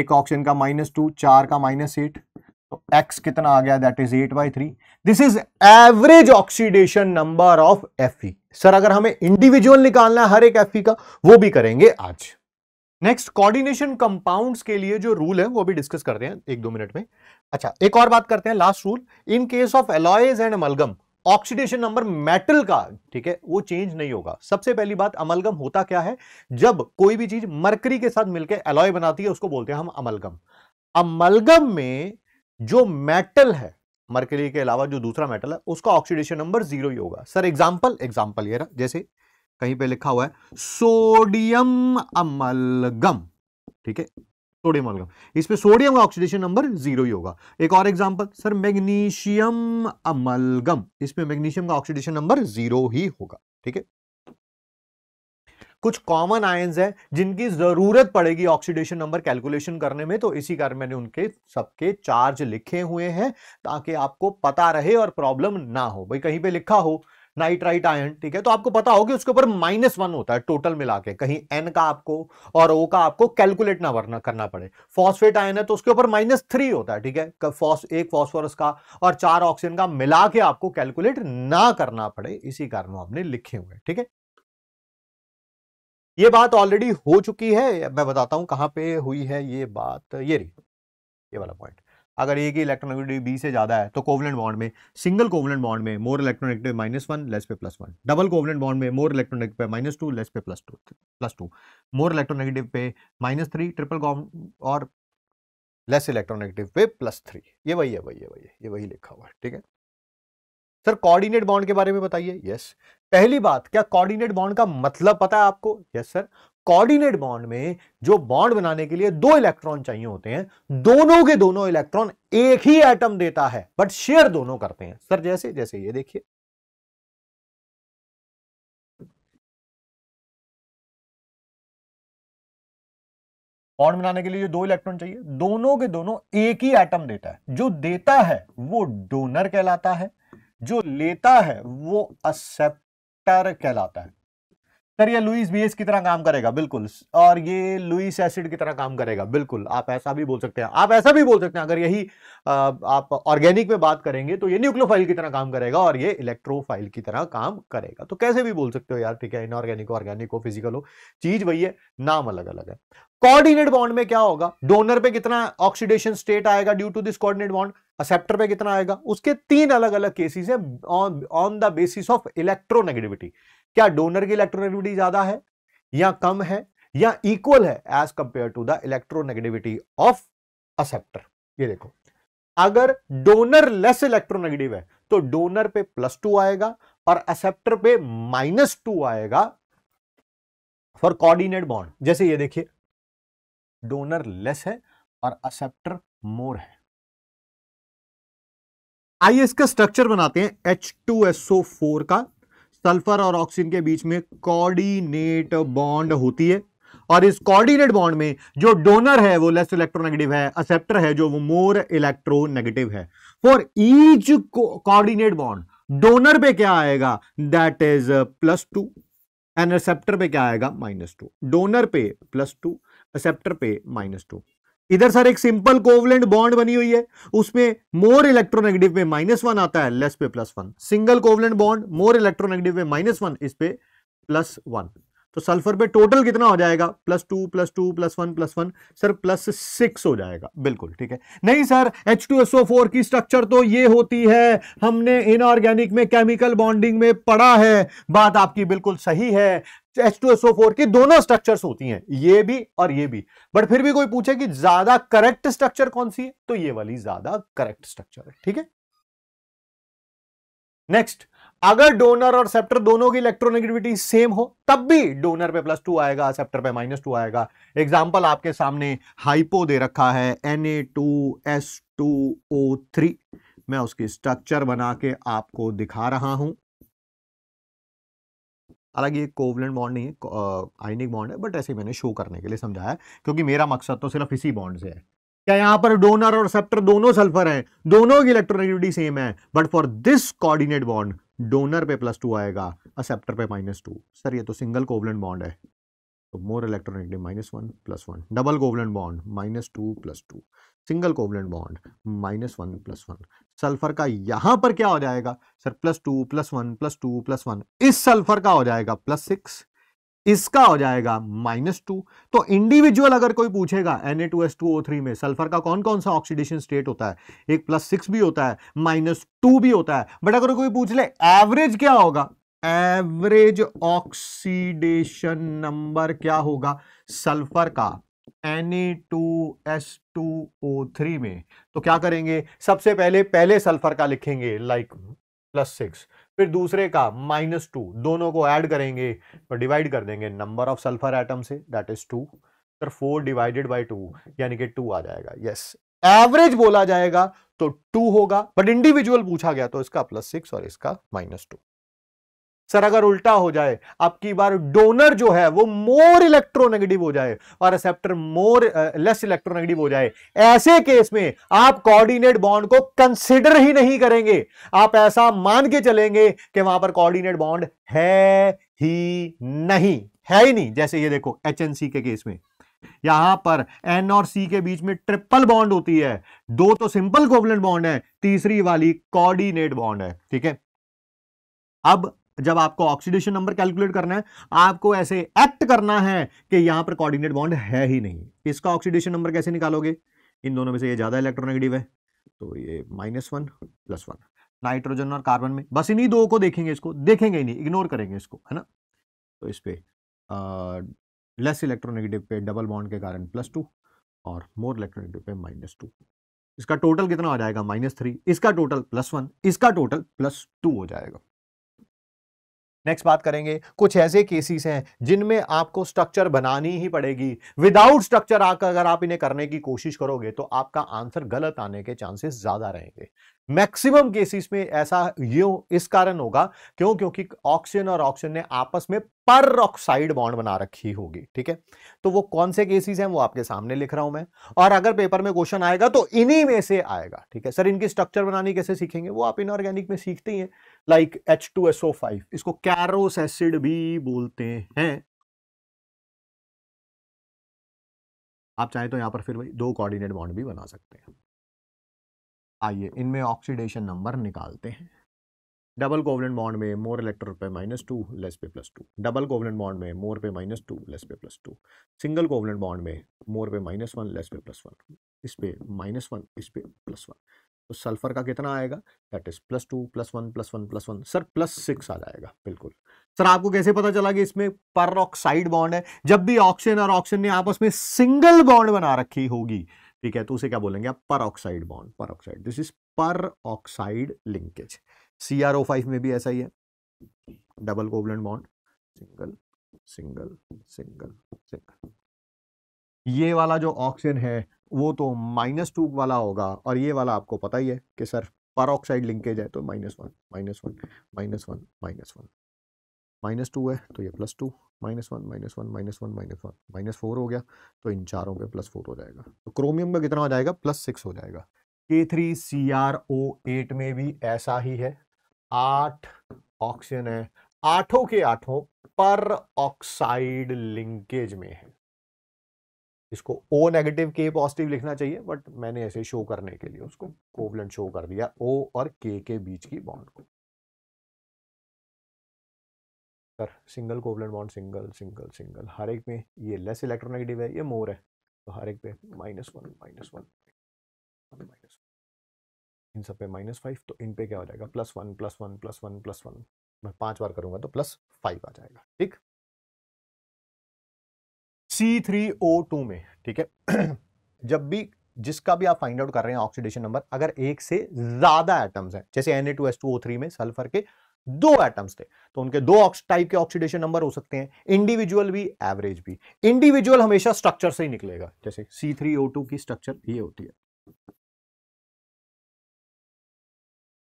एक ऑक्सीजन का माइनस टू चार का माइनस एट तो x कितना आ गया that is eight by three this is average oxidation number of Fe sir अगर हमें इंडिविजुअल निकालना है हर एक Fe का वो भी करेंगे आज नेक्स्ट कोऑर्डिनेशन कंपाउंड्स के लिए जो रूल है वो भी डिस्कस करते हैं एक दो मिनट में अच्छा एक और बात करते हैं last rule in case of alloys and amalgam oxidation number metal का ठीक है वो चेंज नहीं होगा सबसे पहली बात अमलगम होता क्या है जब कोई भी चीज मरकरी के साथ मिलकर एलॉय बनाती है उसको बोलते हैं हम अमलगम अमलगम में जो मेटल है मरकरी के अलावा जो दूसरा मेटल है उसका ऑक्सीडेशन नंबर जीरो ही होगा सर एग्जाम्पल एग्जाम्पल ये रहा जैसे कहीं पे लिखा हुआ है सोडियम अमलगम ठीक है सोडियम अमलगम इस पर सोडियम का ऑक्सीडेशन नंबर जीरो ही होगा एक और एग्जाम्पल सर मैग्नीशियम अमलगम इसमें मैग्नीशियम का ऑक्सीडेशन नंबर जीरो ही होगा ठीक है कुछ कॉमन आयंस है जिनकी जरूरत पड़ेगी ऑक्सीडेशन नंबर कैलकुलेशन करने में तो इसी कारण मैंने उनके सबके चार्ज लिखे हुए हैं ताकि आपको पता रहे और प्रॉब्लम ना हो भाई कहीं पे लिखा हो नाइट्राइट आयन ठीक है तो आपको पता होगी उसके ऊपर माइनस वन होता है टोटल मिला के कहीं एन का आपको और ओ का आपको कैलकुलेट ना वरना करना पड़े फॉस्फेट आयन है तो उसके ऊपर माइनस थ्री होता है ठीक है एक फॉस्फोरस का और चार ऑक्सीजन का मिला के आपको कैलकुलेट ना करना पड़े इसी कारण आपने लिखे हुए ठीक है ये बात ऑलरेडी हो चुकी है मैं बताता हूं कहां पे हुई है ये बात ये रही ये वाला पॉइंट अगर एक की इलेक्ट्रॉनिगेटिविटी बी से ज़्यादा है तो कोवलेंट बॉन्ड में सिंगल कोवलेंट बॉन्ड में more electronegative minus one less पे plus one double covalent bond में मोर इलेक्ट्रोनेगेटिव पे माइनस टू लेस पे plus two plus two more electronegative पे माइनस थ्री ट्रिपल और लेस इलेक्ट्रोनेगेटिव पे plus three ये वही है वही है वही है ये वही लिखा हुआ है ठीक है सर कोऑर्डिनेट बॉन्ड के बारे में बताइए यस yes. पहली बात क्या कोऑर्डिनेट बॉन्ड का मतलब पता है आपको यस सर कोऑर्डिनेट बॉन्ड में जो बॉन्ड बनाने के लिए दो इलेक्ट्रॉन चाहिए होते हैं दोनों के दोनों इलेक्ट्रॉन एक ही एटम देता है बट शेयर दोनों करते हैं सर जैसे जैसे ये देखिए बॉन्ड बनाने के लिए जो दो इलेक्ट्रॉन चाहिए दोनों के दोनों एक ही एटम देता है जो देता है वो डोनर कहलाता है जो लेता है वो असेप्टर कहलाता है सर ये लुइस बी की तरह काम करेगा बिल्कुल और ये लुइस एसिड की तरह काम करेगा बिल्कुल आप ऐसा भी बोल सकते हैं आप ऐसा भी बोल सकते हैं अगर यही आप ऑर्गेनिक में बात करेंगे तो ये न्यूक्लोफाइल की तरह काम करेगा और ये इलेक्ट्रोफाइल की तरह काम करेगा तो कैसे भी बोल सकते हो यार ठीक है इनऑर्गेनिक ऑर्गेनिक हो फिजिकल हो चीज वही है नाम अलग अलग है कॉर्डिनेट बॉन्ड में क्या होगा डोनर पे कितना ऑक्सीडेशन स्टेट आएगा due to this coordinate bond acceptor पे कितना आएगा उसके तीन अलग अलग केसेस हैं on the basis of electronegativity क्या डोनर की इलेक्ट्रोनेगेटिविटी ज्यादा है या कम है या इक्वल है as compared to the electronegativity of acceptor ये देखो अगर डोनर लेस इलेक्ट्रोनेगेटिव है तो डोनर पे प्लस टू आएगा और असेप्टर पे माइनस टू आएगा फॉर कोऑर्डिनेट बॉन्ड जैसे ये देखिए डोनर लेस है और असेप्टर मोर है आइए इसका स्ट्रक्चर बनाते हैं H2SO4 का सल्फर और ऑक्सीजन के बीच में कोऑर्डिनेट बॉन्ड होती है और इस कोऑर्डिनेट बॉन्ड में जो डोनर है वो लेस इलेक्ट्रोनेगेटिव है असेप्टर है जो वो मोर इलेक्ट्रोनेगेटिव है for each coordinate bond donor पे क्या आएगा that is plus two and receptor पे क्या आएगा माइनस टू डोनर पे प्लस टू असेप्टर पे माइनस टू इधर सर एक सिंपल कोवलेंट बॉन्ड बनी हुई है उसमें मोर इलेक्ट्रोनेगेटिव पे माइनस वन आता है लेस पे plus one single covalent bond more electronegative पे माइनस वन इस पे प्लस वन तो सल्फर पे टोटल कितना हो जाएगा plus two plus two plus one plus one sir plus six हो जाएगा बिल्कुल ठीक है नहीं sir H two S O four की स्ट्रक्चर तो ये होती है हमने इनऑर्गेनिक में केमिकल बॉन्डिंग में पढ़ा है बात आपकी बिल्कुल सही है H2SO4 टू फोर की दोनों स्ट्रक्चर्स होती हैं ये भी और ये भी बट फिर भी कोई पूछे कि ज्यादा करेक्ट स्ट्रक्चर कौन सी है तो ये वाली ज्यादा करेक्ट स्ट्रक्चर है ठीक है नेक्स्ट अगर डोनर और सेप्टर दोनों की इलेक्ट्रोनेगेटिविटी सेम हो तब भी डोनर पे प्लस टू आएगा सेप्टर पे माइनस टू आएगा एग्जाम्पल आपके सामने हाइपो दे रखा है N A two S two O three मैं उसकी स्ट्रक्चर बना के आपको दिखा रहा हूं हालांकि ये कोवलेंट बॉन्ड नहीं है आइनिक बॉन्ड है बट ऐसे मैंने शो करने के लिए समझाया क्योंकि मेरा मकसद तो सिर्फ इसी बॉन्ड से है क्या यहाँ पर डोनर और सेप्टर दोनों सल्फर हैं दोनों की इलेक्ट्रोनेगेटिविटी सेम है but for this coordinate bond donor पे प्लस टू आएगा और सेप्टर पे माइनस टू सर ये तो सिंगल कोवलेंट बॉन्ड है तो more electronegative minus one plus one double covalent bond minus two plus two single covalent bond minus one plus one sulphur का यहां पर क्या हो जाएगा sir plus two plus one plus two plus one इस sulphur का हो जाएगा प्लस सिक्स इसका हो जाएगा माइनस टू तो इंडिविजुअल अगर कोई पूछेगा N A two two S O three में सल्फर का कौन कौन सा ऑक्सीडेशन स्टेट होता है एक प्लस सिक्स भी होता है माइनस टू भी होता है बट अगर कोई पूछ ले एवरेज क्या होगा एवरेज ऑक्सीडेशन नंबर क्या होगा सल्फर का Na2S2O3 e में तो क्या करेंगे सबसे पहले पहले सल्फर का लिखेंगे लाइक प्लस सिक्स फिर दूसरे का माइनस टू दोनों को ऐड करेंगे और तो डिवाइड कर देंगे नंबर ऑफ सल्फर एटम से दैट इज टू फिर फोर डिवाइडेड बाई टू यानी कि टू आ जाएगा यस एवरेज बोला जाएगा तो टू होगा बट इंडिविजुअल पूछा गया तो इसका प्लस सिक्स और इसका माइनस टू सर अगर उल्टा हो जाए आपकी बार डोनर जो है वो मोर इलेक्ट्रोनेगेटिव हो जाए और रिसेप्टर मोर लेस इलेक्ट्रोनेगेटिव हो जाए ऐसे केस में आप कोऑर्डिनेट बॉन्ड को कंसिडर ही नहीं करेंगे आप ऐसा मान के चलेंगे कि वहां पर कोऑर्डिनेट बॉन्ड है ही नहीं है ही नहीं जैसे ये देखो एच के केस में यहां पर एन और सी के बीच में ट्रिपल बॉन्ड होती है दो तो सिंपल कोवलेंट बॉन्ड है तीसरी वाली कोऑर्डिनेट बॉन्ड है ठीक है अब जब आपको ऑक्सीडेशन नंबर कैलकुलेट करना है आपको ऐसे एक्ट करना है कि यहाँ पर कोऑर्डिनेट बॉन्ड है ही नहीं इसका ऑक्सीडेशन नंबर कैसे निकालोगे इन दोनों में से ये ज़्यादा इलेक्ट्रोनेगेटिव है तो ये minus one plus one nitrogen और कार्बन में बस इन्हीं दो को देखेंगे इसको देखेंगे ही नहीं इग्नोर करेंगे इसको है ना तो इस पर लेस इलेक्ट्रोनेगेटिव पे डबल बॉन्ड के कारण प्लस टू और मोर इलेक्ट्रोनेगेटिव पे माइनस टू इसका टोटल कितना हो जाएगा माइनस थ्री इसका टोटल प्लस वन इसका टोटल प्लस टू हो जाएगा नेक्स्ट बात करेंगे कुछ ऐसे केसेस हैं जिनमें आपको स्ट्रक्चर बनानी ही पड़ेगी विदाउट स्ट्रक्चर आकर अगर आप इन्हें करने की कोशिश करोगे तो आपका आंसर गलत आने के चांसेस ज्यादा रहेंगे मैक्सिमम केसेस में ऐसा यू इस कारण होगा क्यों क्योंकि ऑक्सीजन और ऑक्सीजन ने आपस में पर ऑक्साइड बॉन्ड बना रखी होगी ठीक है तो वो कौन से केसेस हैं वो आपके सामने लिख रहा हूं मैं और अगर पेपर में क्वेश्चन आएगा तो इन्हीं में से आएगा ठीक है सर इनकी स्ट्रक्चर बनानी कैसे सीखेंगे वो आप इनऑर्गेनिक में सीखते ही हैं like H two S O five इसको कैरोस एसिड भी बोलते हैं आप चाहें तो यहां पर फिर दो कोऑर्डिनेट बॉन्ड भी बना सकते हैं आइए इनमें ऑक्सीडेशन नंबर निकालते हैं डबल कोवलेंट बॉन्ड में मोर इलेक्ट्रॉन पे माइनस टू लेस पे plus two double covalent bond में मोर पे माइनस टू लेस पे plus two single covalent bond में मोर पे माइनस वन लेस पे प्लस वन इस पे माइनस वन इस पे प्लस वन तो सल्फर का कितना आएगा that is plus two plus one plus one plus one sir plus six आ जाएगा बिल्कुल सर आपको कैसे पता चला कि इसमें पर ऑक्साइड बॉन्ड है जब भी ऑक्सीजन और ऑक्सीजन ने आपस में सिंगल बॉन्ड बना रखी होगी ठीक है तो उसे क्या बोलेंगे आप peroxide bond peroxide this is peroxide linkage C R O five में भी ऐसा ही है double covalent bond single single single single ये वाला जो ऑक्सीजन है वो तो माइनस टू वाला होगा और ये वाला आपको पता ही है कि सर पर ऑक्साइड लिंकेज है तो minus one minus one minus one minus one minus two है तो ये plus two minus one minus one minus one minus one minus four हो गया तो इन चारों पे प्लस फोर हो जाएगा तो क्रोमियम में कितना हो जाएगा प्लस सिक्स हो जाएगा K three C R O eight में भी ऐसा ही है आठ ऑक्सीजन है आठों के आठों पर ऑक्साइड लिंकेज में है इसको ओ नेगेटिव के पॉजिटिव लिखना चाहिए बट मैंने ऐसे शो करने के लिए उसको कोवलेंट शो कर दिया ओ और के के बीच की बॉन्ड को sir single covalent bond single single single हर एक में ये लेस इलेक्ट्रोनेगेटिव है ये मोर है तो हर एक पे minus one minus one minus इन सब पे माइनस फाइव तो इन पे क्या हो जाएगा plus one plus one plus one plus one मैं पांच बार करूंगा तो प्लस फाइव आ जाएगा ठीक C3O2 में ठीक है (clears throat) जब भी जिसका भी आप फाइंड आउट कर रहे हैं ऑक्सीडेशन नंबर अगर एक से ज्यादा एटम्स हैं जैसे Na2H2O3 में सल्फर के दो एटम्स थे तो उनके दो टाइप के ऑक्सीडेशन नंबर हो सकते हैं इंडिविजुअल भी एवरेज भी इंडिविजुअल हमेशा स्ट्रक्चर से ही निकलेगा जैसे C3O2 की स्ट्रक्चर ये होती है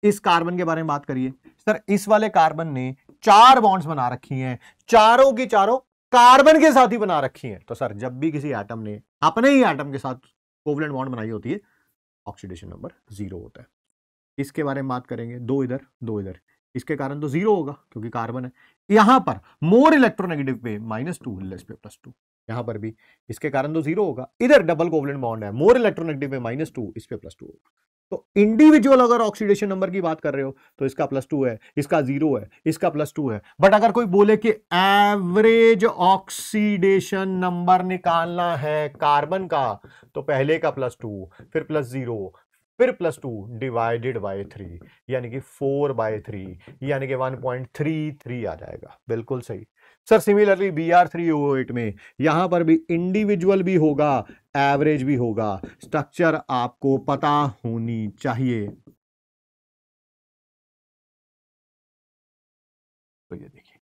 इस कार्बन के बारे में बात करिए सर इस वाले कार्बन ने चार बॉन्ड्स बना रखी हैं चारों की चारों कार्बन के साथ ही बना रखी है तो सर जब भी किसी एटम ने अपने ही एटम के साथ कोवलेंट बॉन्ड बनाई होती है ऑक्सीडेशन नंबर जीरो होता है इसके बारे में बात करेंगे दो इधर दो इधर इसके कारण तो जीरो होगा क्योंकि कार्बन है यहां पर मोर इलेक्ट्रोनेगेटिव पे माइनस टू लेस पे प्लस टू यहां पर भी इसके कारण तो जीरो होगा इधर डबल कोवलेंट बॉन्ड है मोर इलेक्ट्रोनेगेटिव पे माइनस टू इस पर प्लस टू होगा तो इंडिविजुअल अगर ऑक्सीडेशन नंबर की बात कर रहे हो तो इसका प्लस टू है इसका जीरो है इसका प्लस टू है बट अगर कोई बोले कि एवरेज ऑक्सीडेशन नंबर निकालना है कार्बन का तो पहले का प्लस टू फिर प्लस जीरो फिर plus two divided by three यानी कि फोर बाय थ्री यानी कि वन पॉइंट थ्री थ्री आ जाएगा बिल्कुल सही sir similarly B R three O eight में यहाँ पर भी इंडिविजुअल भी होगा एवरेज भी होगा स्ट्रक्चर आपको पता होनी चाहिए तो ये देखिए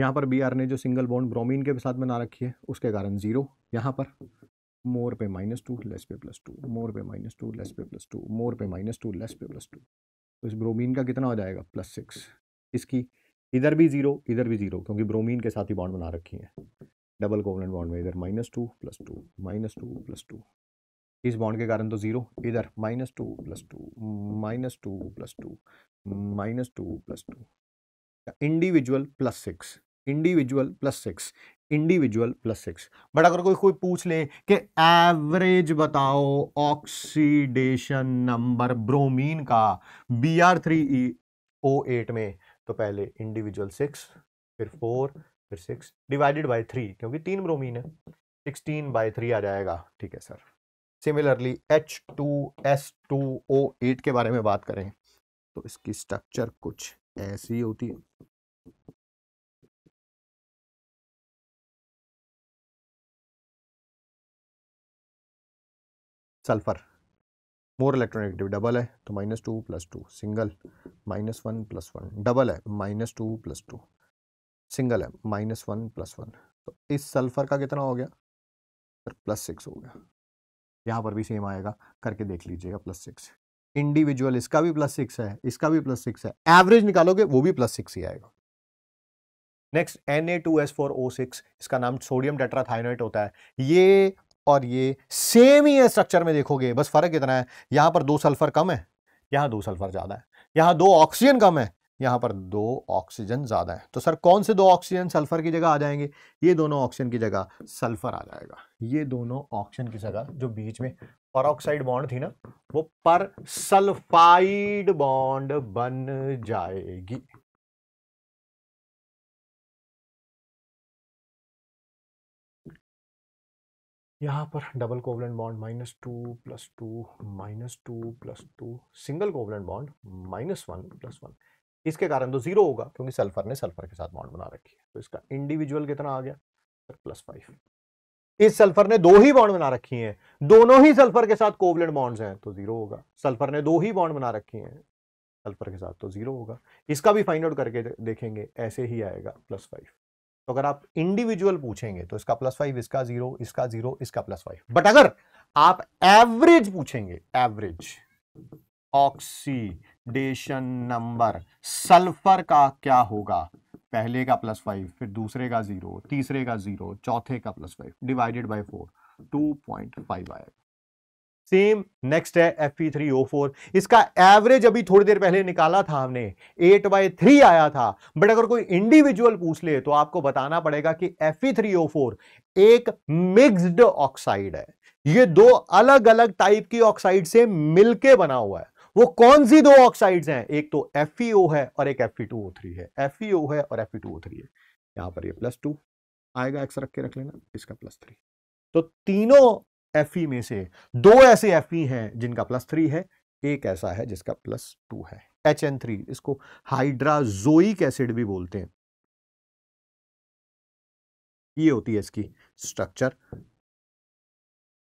यहाँ पर बी आर ने जो सिंगल बॉन्ड ब्रोमीन के साथ बना रखी है उसके कारण जीरो यहाँ पर मोर पे माइनस टू लेस पे प्लस टू मोर पे माइनस टू लेस पे प्लस टू मोर पे माइनस टू लेस पे प्लस टू तो इस ब्रोमीन का कितना हो जाएगा प्लस सिक्स इसकी इधर भी जीरो इधर भी जीरो क्योंकि ब्रोमीन के साथ ही बॉन्ड बना रखी है डबल कोवलेंट बॉन्ड में इधर minus two plus two minus two plus two इस बॉन्ड के कारण तो जीरो इधर minus two plus two minus two plus two minus two plus two individual plus six individual plus six individual plus six but अगर कोई कोई पूछ ले कि एवरेज बताओ ऑक्सीडेशन नंबर ब्रोमीन का B R three E O eight में तो पहले इंडिविजुअल सिक्स फिर फोर हम्म। फिर सिक्स डिवाइडेड बाय थ्री क्योंकि तीन ब्रोमीन है सिक्सटीन बाय थ्री आ जाएगा ठीक है sir similarly H two S two O eight के बारे में बात करें तो इसकी स्ट्रक्चर कुछ ऐसी होती है sulphur more electron negative double है तो minus two plus two single minus one plus one double है minus two plus two single है माइनस वन प्लस वन तो इस सल्फर का कितना हो गया सर प्लस सिक्स हो गया यहाँ पर भी सेम आएगा करके देख लीजिएगा प्लस सिक्स इंडिविजुअल इसका भी प्लस सिक्स है इसका भी प्लस सिक्स है एवरेज निकालोगे वो भी प्लस सिक्स ही आएगा नेक्स्ट Na2S4O6 इसका नाम सोडियम टेट्राथाइनाइट होता है ये और ये सेम ही है स्ट्रक्चर में देखोगे बस फर्क इतना है यहां पर दो सल्फर कम है यहां दो सल्फर ज़्यादा है यहां दो ऑक्सीजन कम है यहां पर दो ऑक्सीजन ज़्यादा है तो सर कौन से दो ऑक्सीजन सल्फर की जगह आ जाएंगे ये दोनों ऑक्सीजन की जगह सल्फर आ जाएगा ये दोनों ऑक्सीजन की जगह जो बीच में परोक्साइड बॉन्ड थी ना वो पर सल्फाइड बॉन्ड बन जाएगी यहाँ पर double covalent bond minus two plus two minus two plus two single covalent bond minus one plus one इसके कारण तो जीरो होगा क्योंकि सल्फर ने सल्फर के साथ बॉन्ड बना रखी है तो इसका इंडिविजुअल कितना आ गया प्लस फाइव इस सल्फर ने दो ही बॉन्ड बना रखी हैं दोनों ही सल्फर के साथ कोवलेंट बॉन्ड्स हैं तो जीरो होगा सल्फर ने दो ही बॉन्ड बना रखी हैं सल्फर के साथ तो जीरो होगा इसका भी फाइंड आउट करके देखेंगे ऐसे ही आएगा प्लस फाइव तो अगर आप इंडिविजुअल पूछेंगे तो इसका प्लस फाइव इसका जीरो इसका जीरो इसका प्लस फाइव बट अगर आप एवरेज पूछेंगे एवरेज ऑक्सीडेशन नंबर सल्फर का क्या होगा पहले का प्लस फाइव फिर दूसरे का जीरो तीसरे का जीरो चौथे का plus five divided by four two point five आएगा सेम नेक्स्ट है F P three O four इसका एवरेज अभी थोड़ी देर पहले निकाला था हमने एट बाई थ्री आया था बट अगर कोई इंडिविजुअल पूछ ले तो आपको बताना पड़ेगा कि F P three O four एक मिक्सड ऑक्साइड है ये दो अलग अलग टाइप की ऑक्साइड से मिलके बना हुआ है वो कौन सी दो ऑक्साइड्स हैं एक तो एफ है और एक एफ है एफ है और एफ है यहां पर ये प्लस टू आएगा एक्स रख के रख लेना इसका प्लस थ्री तो तीनों एफ में से दो ऐसे एफ हैं जिनका प्लस थ्री है एक ऐसा है जिसका प्लस टू है एच एन थ्री इसको हाइड्राजोइक एसिड भी बोलते हैं ये होती है इसकी स्ट्रक्चर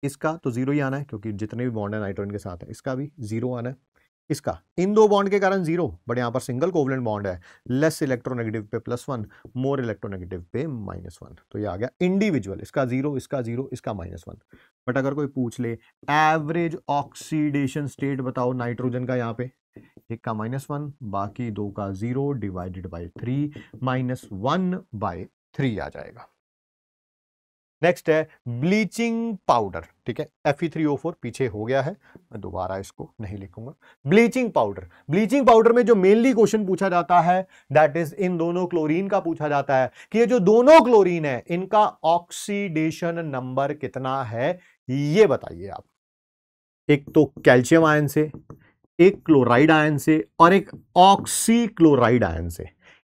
इसका तो जीरो ही आना है क्योंकि जितने भी बॉन्ड है नाइट्रोजन के साथ है इसका भी जीरो आना है इसका इन दो बॉन्ड के कारण जीरो बट यहां पर सिंगल कोवलेंट बॉन्ड है लेस इलेक्ट्रोनेगेटिव पे प्लस वन मोर इलेक्ट्रोनेगेटिव पे माइनस वन तो ये आ गया इंडिविजुअल इसका जीरो इसका जीरो इसका माइनस वन बट अगर कोई पूछ ले एवरेज ऑक्सीडेशन स्टेट बताओ नाइट्रोजन का यहाँ पे एक का माइनस वन बाकी दो का zero divided by three minus one by three आ जाएगा नेक्स्ट है ब्लीचिंग पाउडर ठीक है F E three O four पीछे हो गया है मैं दोबारा इसको नहीं लिखूंगा ब्लीचिंग पाउडर ब्लीचिंग पाउडर में जो मेनली क्वेश्चन पूछा जाता है दैट इज इन दोनों क्लोरीन का पूछा जाता है कि ये जो दोनों क्लोरीन है इनका ऑक्सीडेशन नंबर कितना है ये बताइए आप एक तो कैल्शियम आयन से एक क्लोराइड आयन से और एक ऑक्सी क्लोराइड आयन से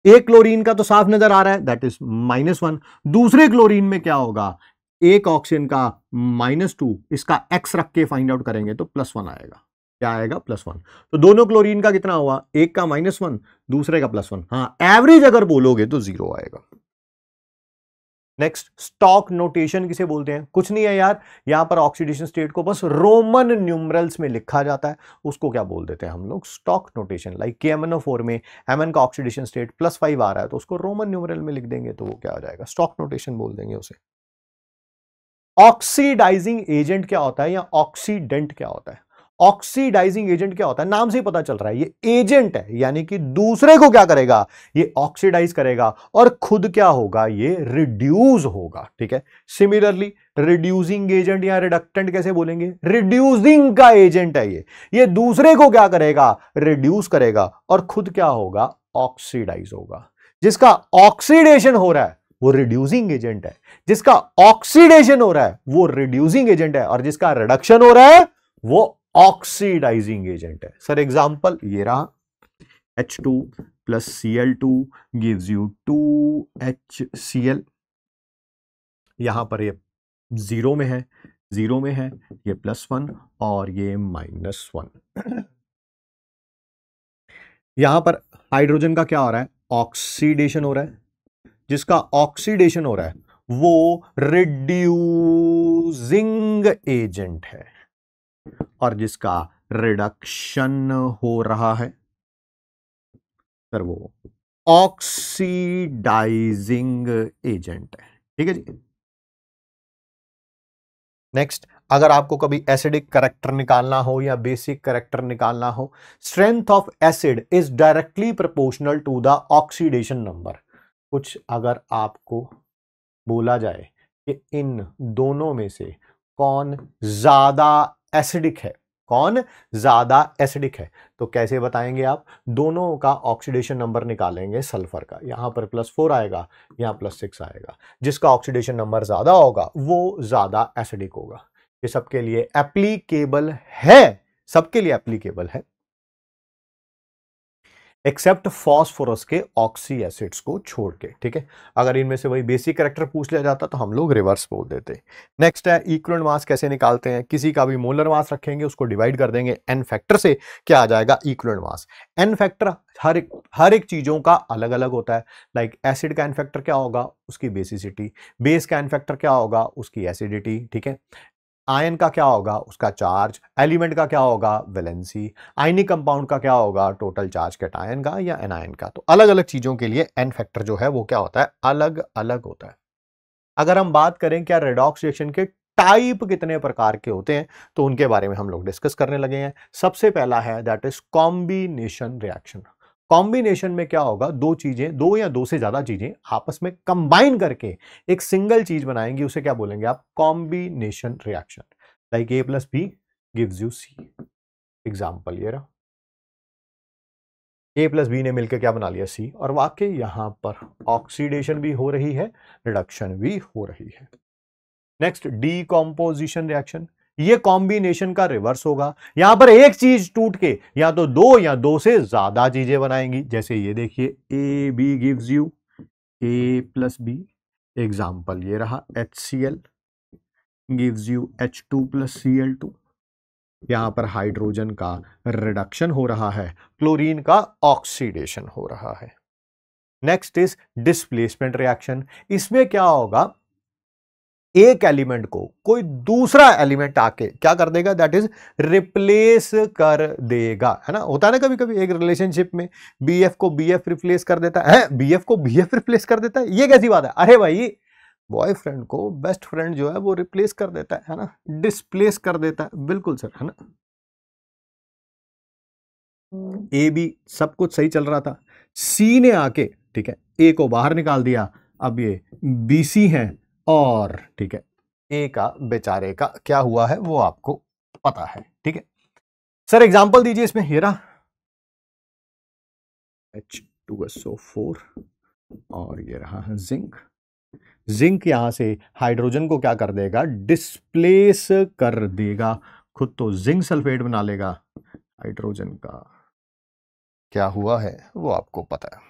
एक क्लोरीन का तो साफ नजर आ रहा है दैट इज माइनस वन दूसरे क्लोरीन में क्या होगा एक ऑक्सीजन का माइनस टू इसका एक्स रख के फाइंड आउट करेंगे तो प्लस वन आएगा क्या आएगा प्लस वन तो दोनों क्लोरीन का कितना हुआ एक का माइनस वन दूसरे का प्लस वन हाँ एवरेज अगर बोलोगे तो जीरो आएगा नेक्स्ट स्टॉक नोटेशन किसे बोलते हैं कुछ नहीं है यार यहां पर ऑक्सीडेशन स्टेट को बस रोमन न्यूमरल्स में लिखा जाता है उसको क्या बोल देते हैं हम लोग stock notation like K M N four में एम एन का ऑक्सीडेशन स्टेट प्लस फाइव आ रहा है तो उसको रोमन न्यूमरल में लिख देंगे तो वो क्या हो जाएगा स्टॉक नोटेशन बोल देंगे उसे ऑक्सीडाइजिंग एजेंट क्या होता है या ऑक्सीडेंट क्या होता है ऑक्सीडाइजिंग एजेंट क्या होता है नाम से ही पता चल रहा है ये एजेंट है यानी कि दूसरे को क्या करेगा ये ऑक्सीडाइज करेगा और खुद क्या होगा ये रिड्यूस होगा ठीक है सिमिलरली रिड्यूसिंग एजेंट या रिडक्टेंट कैसे बोलेंगे रिड्यूसिंग का एजेंट है ये ये दूसरे को क्या करेगा रिड्यूस करेगा और खुद क्या होगा ऑक्सीडाइज होगा जिसका ऑक्सीडेशन हो रहा है वो रिड्यूसिंग एजेंट है जिसका ऑक्सीडेशन हो रहा है वो रिड्यूसिंग एजेंट है और जिसका रिडक्शन हो रहा है वो ऑक्सीडाइजिंग एजेंट है सर एग्जाम्पल ये रहा H two plus C L two give you two H C L यहां पर ये ज़ीरो में है ज़ीरो में है ये प्लस वन और ये माइनस वन यहां पर हाइड्रोजन का क्या हो रहा है ऑक्सीडेशन हो रहा है जिसका ऑक्सीडेशन हो रहा है वो रिड्यूजिंग एजेंट है और जिसका रिडक्शन हो रहा है सर वो ऑक्सीडाइजिंग एजेंट है ठीक है जी नेक्स्ट अगर आपको कभी एसिडिक करेक्टर निकालना हो या बेसिक करेक्टर निकालना हो strength of acid is directly proportional to the oxidation number कुछ अगर आपको बोला जाए कि इन दोनों में से कौन ज़्यादा एसिडिक है कौन ज़्यादा एसिडिक है तो कैसे बताएंगे आप दोनों का ऑक्सीडेशन नंबर निकालेंगे सल्फर का यहां पर प्लस फोर आएगा यहां प्लस सिक्स आएगा जिसका ऑक्सीडेशन नंबर ज़्यादा होगा वो ज़्यादा एसिडिक होगा ये सबके लिए एप्लीकेबल है सबके लिए एप्लीकेबल है एक्सेप्ट फॉस्फोरस के ऑक्सी एसिड्स को छोड़ के ठीक है अगर इनमें से वही बेसिक करेक्टर पूछ लिया जाता तो हम लोग रिवर्स बोल देते नेक्स्ट है इक्वलेंट मास कैसे निकालते हैं किसी का भी मोलर मास रखेंगे उसको डिवाइड कर देंगे एन फैक्टर से क्या आ जाएगा इक्वलेंट मास एन फैक्टर हर एक हर एक चीज़ों का अलग अलग होता है लाइक like एसिड का एन फैक्टर क्या होगा उसकी बेसिसिटी बेस का एन फैक्टर क्या होगा उसकी एसिडिटी ठीक है आयन का क्या होगा उसका चार्ज एलिमेंट का क्या होगा वेलेंसी आयनिक कंपाउंड का क्या होगा टोटल चार्ज कैट आयन का या एनायन का तो अलग अलग चीज़ों के लिए एन फैक्टर जो है वो क्या होता है अलग अलग होता है अगर हम बात करें क्या रेडॉक्स रिएक्शन के टाइप कितने प्रकार के होते हैं तो उनके बारे में हम लोग डिस्कस करने लगे हैं सबसे पहला है that is combination reaction combination में क्या होगा दो चीज़ें दो या दो से ज़्यादा चीज़ें आपस में कंबाइन करके एक सिंगल चीज़ बनाएंगी उसे क्या बोलेंगे आप combination reaction like A plus B gives you C example ये रहा ए प्लस बी ने मिलकर क्या बना लिया सी और वाकई यहां पर ऑक्सीडेशन भी हो रही है रिडक्शन भी हो रही है नेक्स्ट डी कॉम्पोजिशन रिएक्शन ये कॉम्बिनेशन का रिवर्स होगा यहां पर एक चीज टूट के या तो दो या दो से ज्यादा चीजें बनाएंगी जैसे ये देखिए A B gives you A plus B example ये रहा H C L gives you H two plus C L two यहां पर हाइड्रोजन का रिडक्शन हो रहा है क्लोरीन का ऑक्सीडेशन हो रहा है नेक्स्ट इज डिस्प्लेसमेंट रिएक्शन इसमें क्या होगा एक एलिमेंट को कोई दूसरा एलिमेंट आके क्या कर देगा दैट इज रिप्लेस कर देगा है ना होता है ना कभी कभी एक रिलेशनशिप में बी को बी रिप्लेस कर देता है बी को बी रिप्लेस कर देता है ये कैसी बात है अरे भाई बॉयफ्रेंड को बेस्ट फ्रेंड जो है वो रिप्लेस कर देता है ना डिसप्लेस कर देता है बिल्कुल सर है ना ए बी सब कुछ सही चल रहा था सी ने आके ठीक है ए को बाहर निकाल दिया अब ये बी सी हैं और ठीक है ए का बेचारे का क्या हुआ है वो आपको पता है ठीक है सर एग्जांपल दीजिए इसमें हेरा H two S O four और ये रहा है जिंक जिंक यहां से हाइड्रोजन को क्या कर देगा डिस्प्लेस कर देगा खुद तो जिंक सल्फेट बना लेगा हाइड्रोजन का क्या हुआ है वो आपको पता है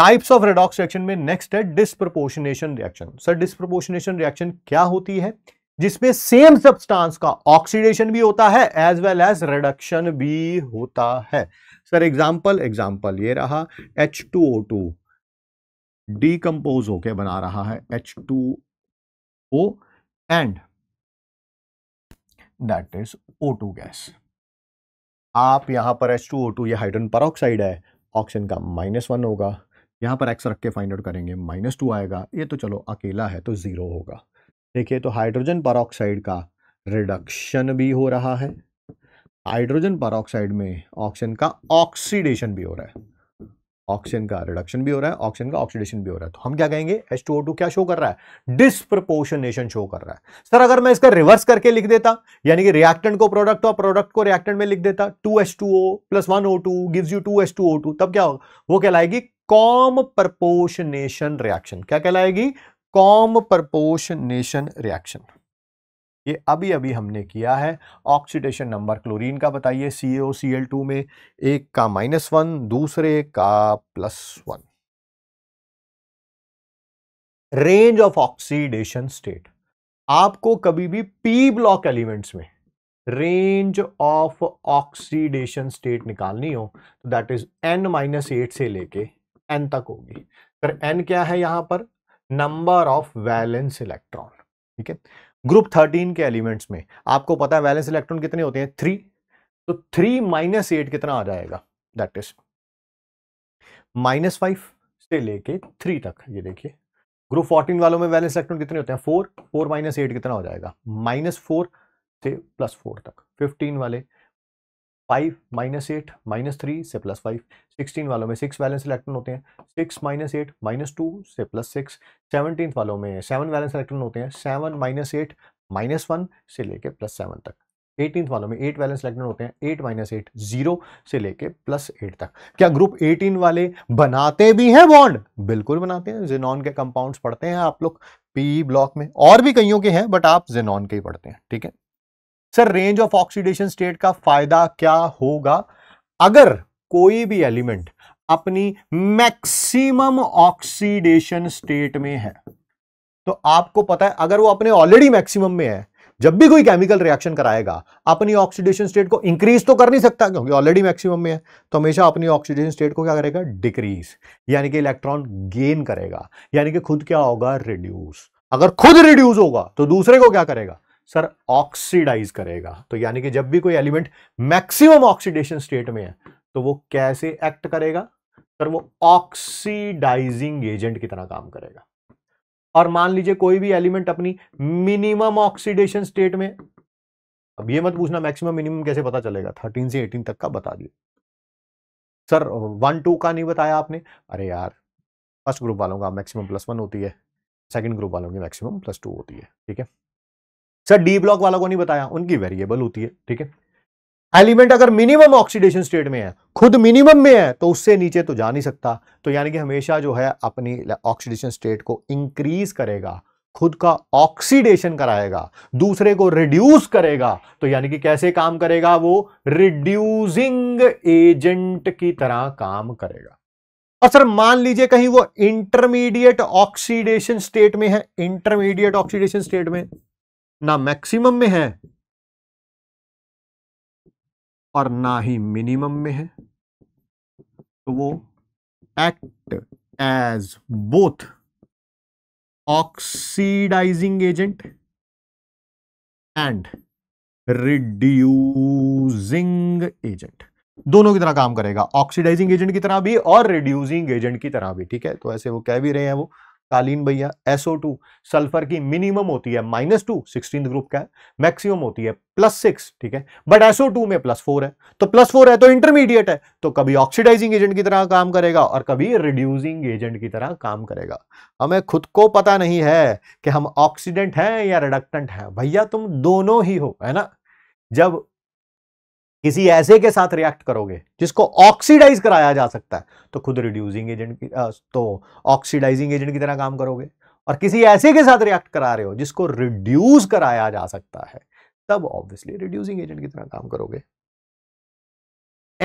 टाइप्स ऑफ रेडॉक्स रिएक्शन में नेक्स्ट है disproportionation reaction sir disproportionation reaction क्या होती है जिसमें सेम सब्सटेंस का ऑक्सीडेशन भी होता है एज वेल एज रिडक्शन भी होता है सर एग्जांपल एग्जांपल ये रहा H two O two decompose होके बना रहा है H two O and that is O two gas आप यहां पर एच टू ओ टू ये हाइड्रोजन पर है ऑक्सीजन का माइनस वन होगा यहाँ पर एक्स रख के फाइंड आउट करेंगे माइनस टू आएगा ये तो चलो अकेला है तो ज़ीरो होगा देखिए तो हाइड्रोजन परऑक्साइड का रिडक्शन भी हो रहा है हाइड्रोजन परऑक्साइड में ऑक्सीजन का ऑक्सीडेशन भी हो रहा है ऑक्सीजन का रिडक्शन भी हो रहा है ऑक्सीजन का ऑक्सीडेशन भी हो रहा है तो हम क्या कहेंगे H2O2 क्या शो कर रहा है डिस्प्रपोर्शनेशन शो कर रहा है सर अगर मैं इसका रिवर्स करके लिख देता यानी कि रिएक्टेंट को प्रोडक्ट और प्रोडक्ट को रिएक्टेंट में लिख देता 2H2O plus one O two gives you two तब क्या होगा वो कहलाएगी कॉम प्रपोशनेशन रिएक्शन क्या कहलाएगी कॉम प्रपोशनेशन रिएक्शन ये अभी अभी हमने किया है ऑक्सीडेशन नंबर क्लोरीन का बताइए सीओ सी एल टू में एक का माइनस वन दूसरे का plus one range of oxidation state आपको कभी भी पी ब्लॉक एलिमेंट्स में रेंज ऑफ ऑक्सीडेशन स्टेट निकालनी हो तो that is n minus eight से लेके एन तक होगी फिर एन क्या है यहां पर नंबर ऑफ वैलेंस इलेक्ट्रॉन ठीक है ग्रुप थर्टीन के एलिमेंट्स में आपको पता है वैलेंस इलेक्ट्रॉन कितने होते हैं थ्री तो थ्री माइनस एट कितना आ जाएगा दैट इज माइनस फाइव से लेके थ्री तक ये देखिए ग्रुप फोर्टीन वालों में वैलेंस इलेक्ट्रॉन कितने होते हैं फोर फोर माइनस एट कितना हो जाएगा माइनस फोर से प्लस फोर तक फिफ्टीन वाले five minus eight minus three से प्लस फाइव सिक्सटीन वालों में सिक्स वैलेंस इलेक्ट्रॉन होते हैं six minus eight minus two से प्लस सिक्स सेवनटीन वालों में सेवन वैलेंस इलेक्ट्रॉन होते हैं seven minus eight minus one से लेके प्लस सेवन तक एटीन वालों में एट वैलेंस इलेक्ट्रॉन होते हैं एट माइनस एट जीरो से लेके प्लस एट तक क्या ग्रुप एटीन वाले बनाते भी हैं बॉन्ड बिल्कुल बनाते हैं जेनॉन के कंपाउंड पढ़ते हैं आप लोग पी ब्लॉक e में और भी कईयों के हैं बट आप जेनॉन के ही पढ़ते हैं ठीक है sir range of oxidation state का फायदा क्या होगा अगर कोई भी एलिमेंट अपनी मैक्सिमम ऑक्सीडेशन स्टेट में है तो आपको पता है अगर वो अपने ऑलरेडी मैक्सिमम में है जब भी कोई केमिकल रिएक्शन कराएगा अपनी ऑक्सीडेशन स्टेट को इंक्रीज तो कर नहीं सकता क्योंकि ऑलरेडी मैक्सिमम में है तो हमेशा अपनी ऑक्सीडेशन स्टेट को क्या करेगा डिक्रीज यानी कि इलेक्ट्रॉन गेन करेगा यानी कि खुद क्या होगा रिड्यूस अगर खुद रिड्यूस होगा तो दूसरे को क्या करेगा सर ऑक्सीडाइज करेगा तो यानी कि जब भी कोई एलिमेंट मैक्सिमम ऑक्सीडेशन स्टेट में है तो वो कैसे एक्ट करेगा सर वो ऑक्सीडाइजिंग एजेंट की तरह काम करेगा और मान लीजिए कोई भी एलिमेंट अपनी मिनिमम ऑक्सीडेशन स्टेट में अब ये मत पूछना मैक्सिमम मिनिमम कैसे पता चलेगा थर्टीन से एटीन तक का बता दिए सर वन टू का नहीं बताया आपने अरे यार फर्स्ट ग्रुप वालों का मैक्सिमम प्लस वन होती है सेकंड ग्रुप वालों की मैक्सिमम प्लस टू होती है ठीक है सर डी ब्लॉक वाला को नहीं बताया उनकी वेरिएबल होती है ठीक है एलिमेंट अगर मिनिमम ऑक्सीडेशन स्टेट में है खुद मिनिमम में है तो उससे नीचे तो जा नहीं सकता तो यानी कि हमेशा जो है अपनी ऑक्सीडेशन स्टेट को इंक्रीज करेगा खुद का ऑक्सीडेशन कराएगा दूसरे को रिड्यूस करेगा तो यानी कि कैसे काम करेगा वो रिड्यूसिंग एजेंट की तरह काम करेगा और सर मान लीजिए कहीं वो इंटरमीडिएट ऑक्सीडेशन स्टेट में है इंटरमीडिएट ऑक्सीडेशन स्टेट में ना मैक्सिमम में है और ना ही मिनिमम में है तो वो act as both oxidizing agent and reducing agent दोनों की तरह काम करेगा ऑक्सीडाइजिंग एजेंट की तरह भी और रिड्यूसिंग एजेंट की तरह भी ठीक है तो ऐसे वो कह भी रहे हैं वो कालीन भैया SO2 सल्फर की मिनिमम होती है माइनस टू सिक्सटीन ग्रुप का है मैक्सिमम होती है प्लस सिक्स ठीक है बट SO2 में प्लस फोर है तो प्लस फोर है तो इंटरमीडिएट है तो कभी ऑक्सीडाइजिंग एजेंट की तरह काम करेगा और कभी रिड्यूसिंग एजेंट की तरह काम करेगा हमें खुद को पता नहीं है कि हम ऑक्सीडेंट हैं या रिडक्टेंट हैं भैया तुम दोनों ही हो है ना जब किसी ऐसे के साथ रिएक्ट करोगे जिसको ऑक्सीडाइज कराया जा सकता है तो खुद रिड्यूसिंग एजेंट की तो ऑक्सीडाइजिंग एजेंट की तरह काम करोगे और किसी ऐसे के साथ रिएक्ट करा रहे हो जिसको रिड्यूस कराया जा सकता है तब ऑब्वियसली रिड्यूसिंग एजेंट की तरह काम करोगे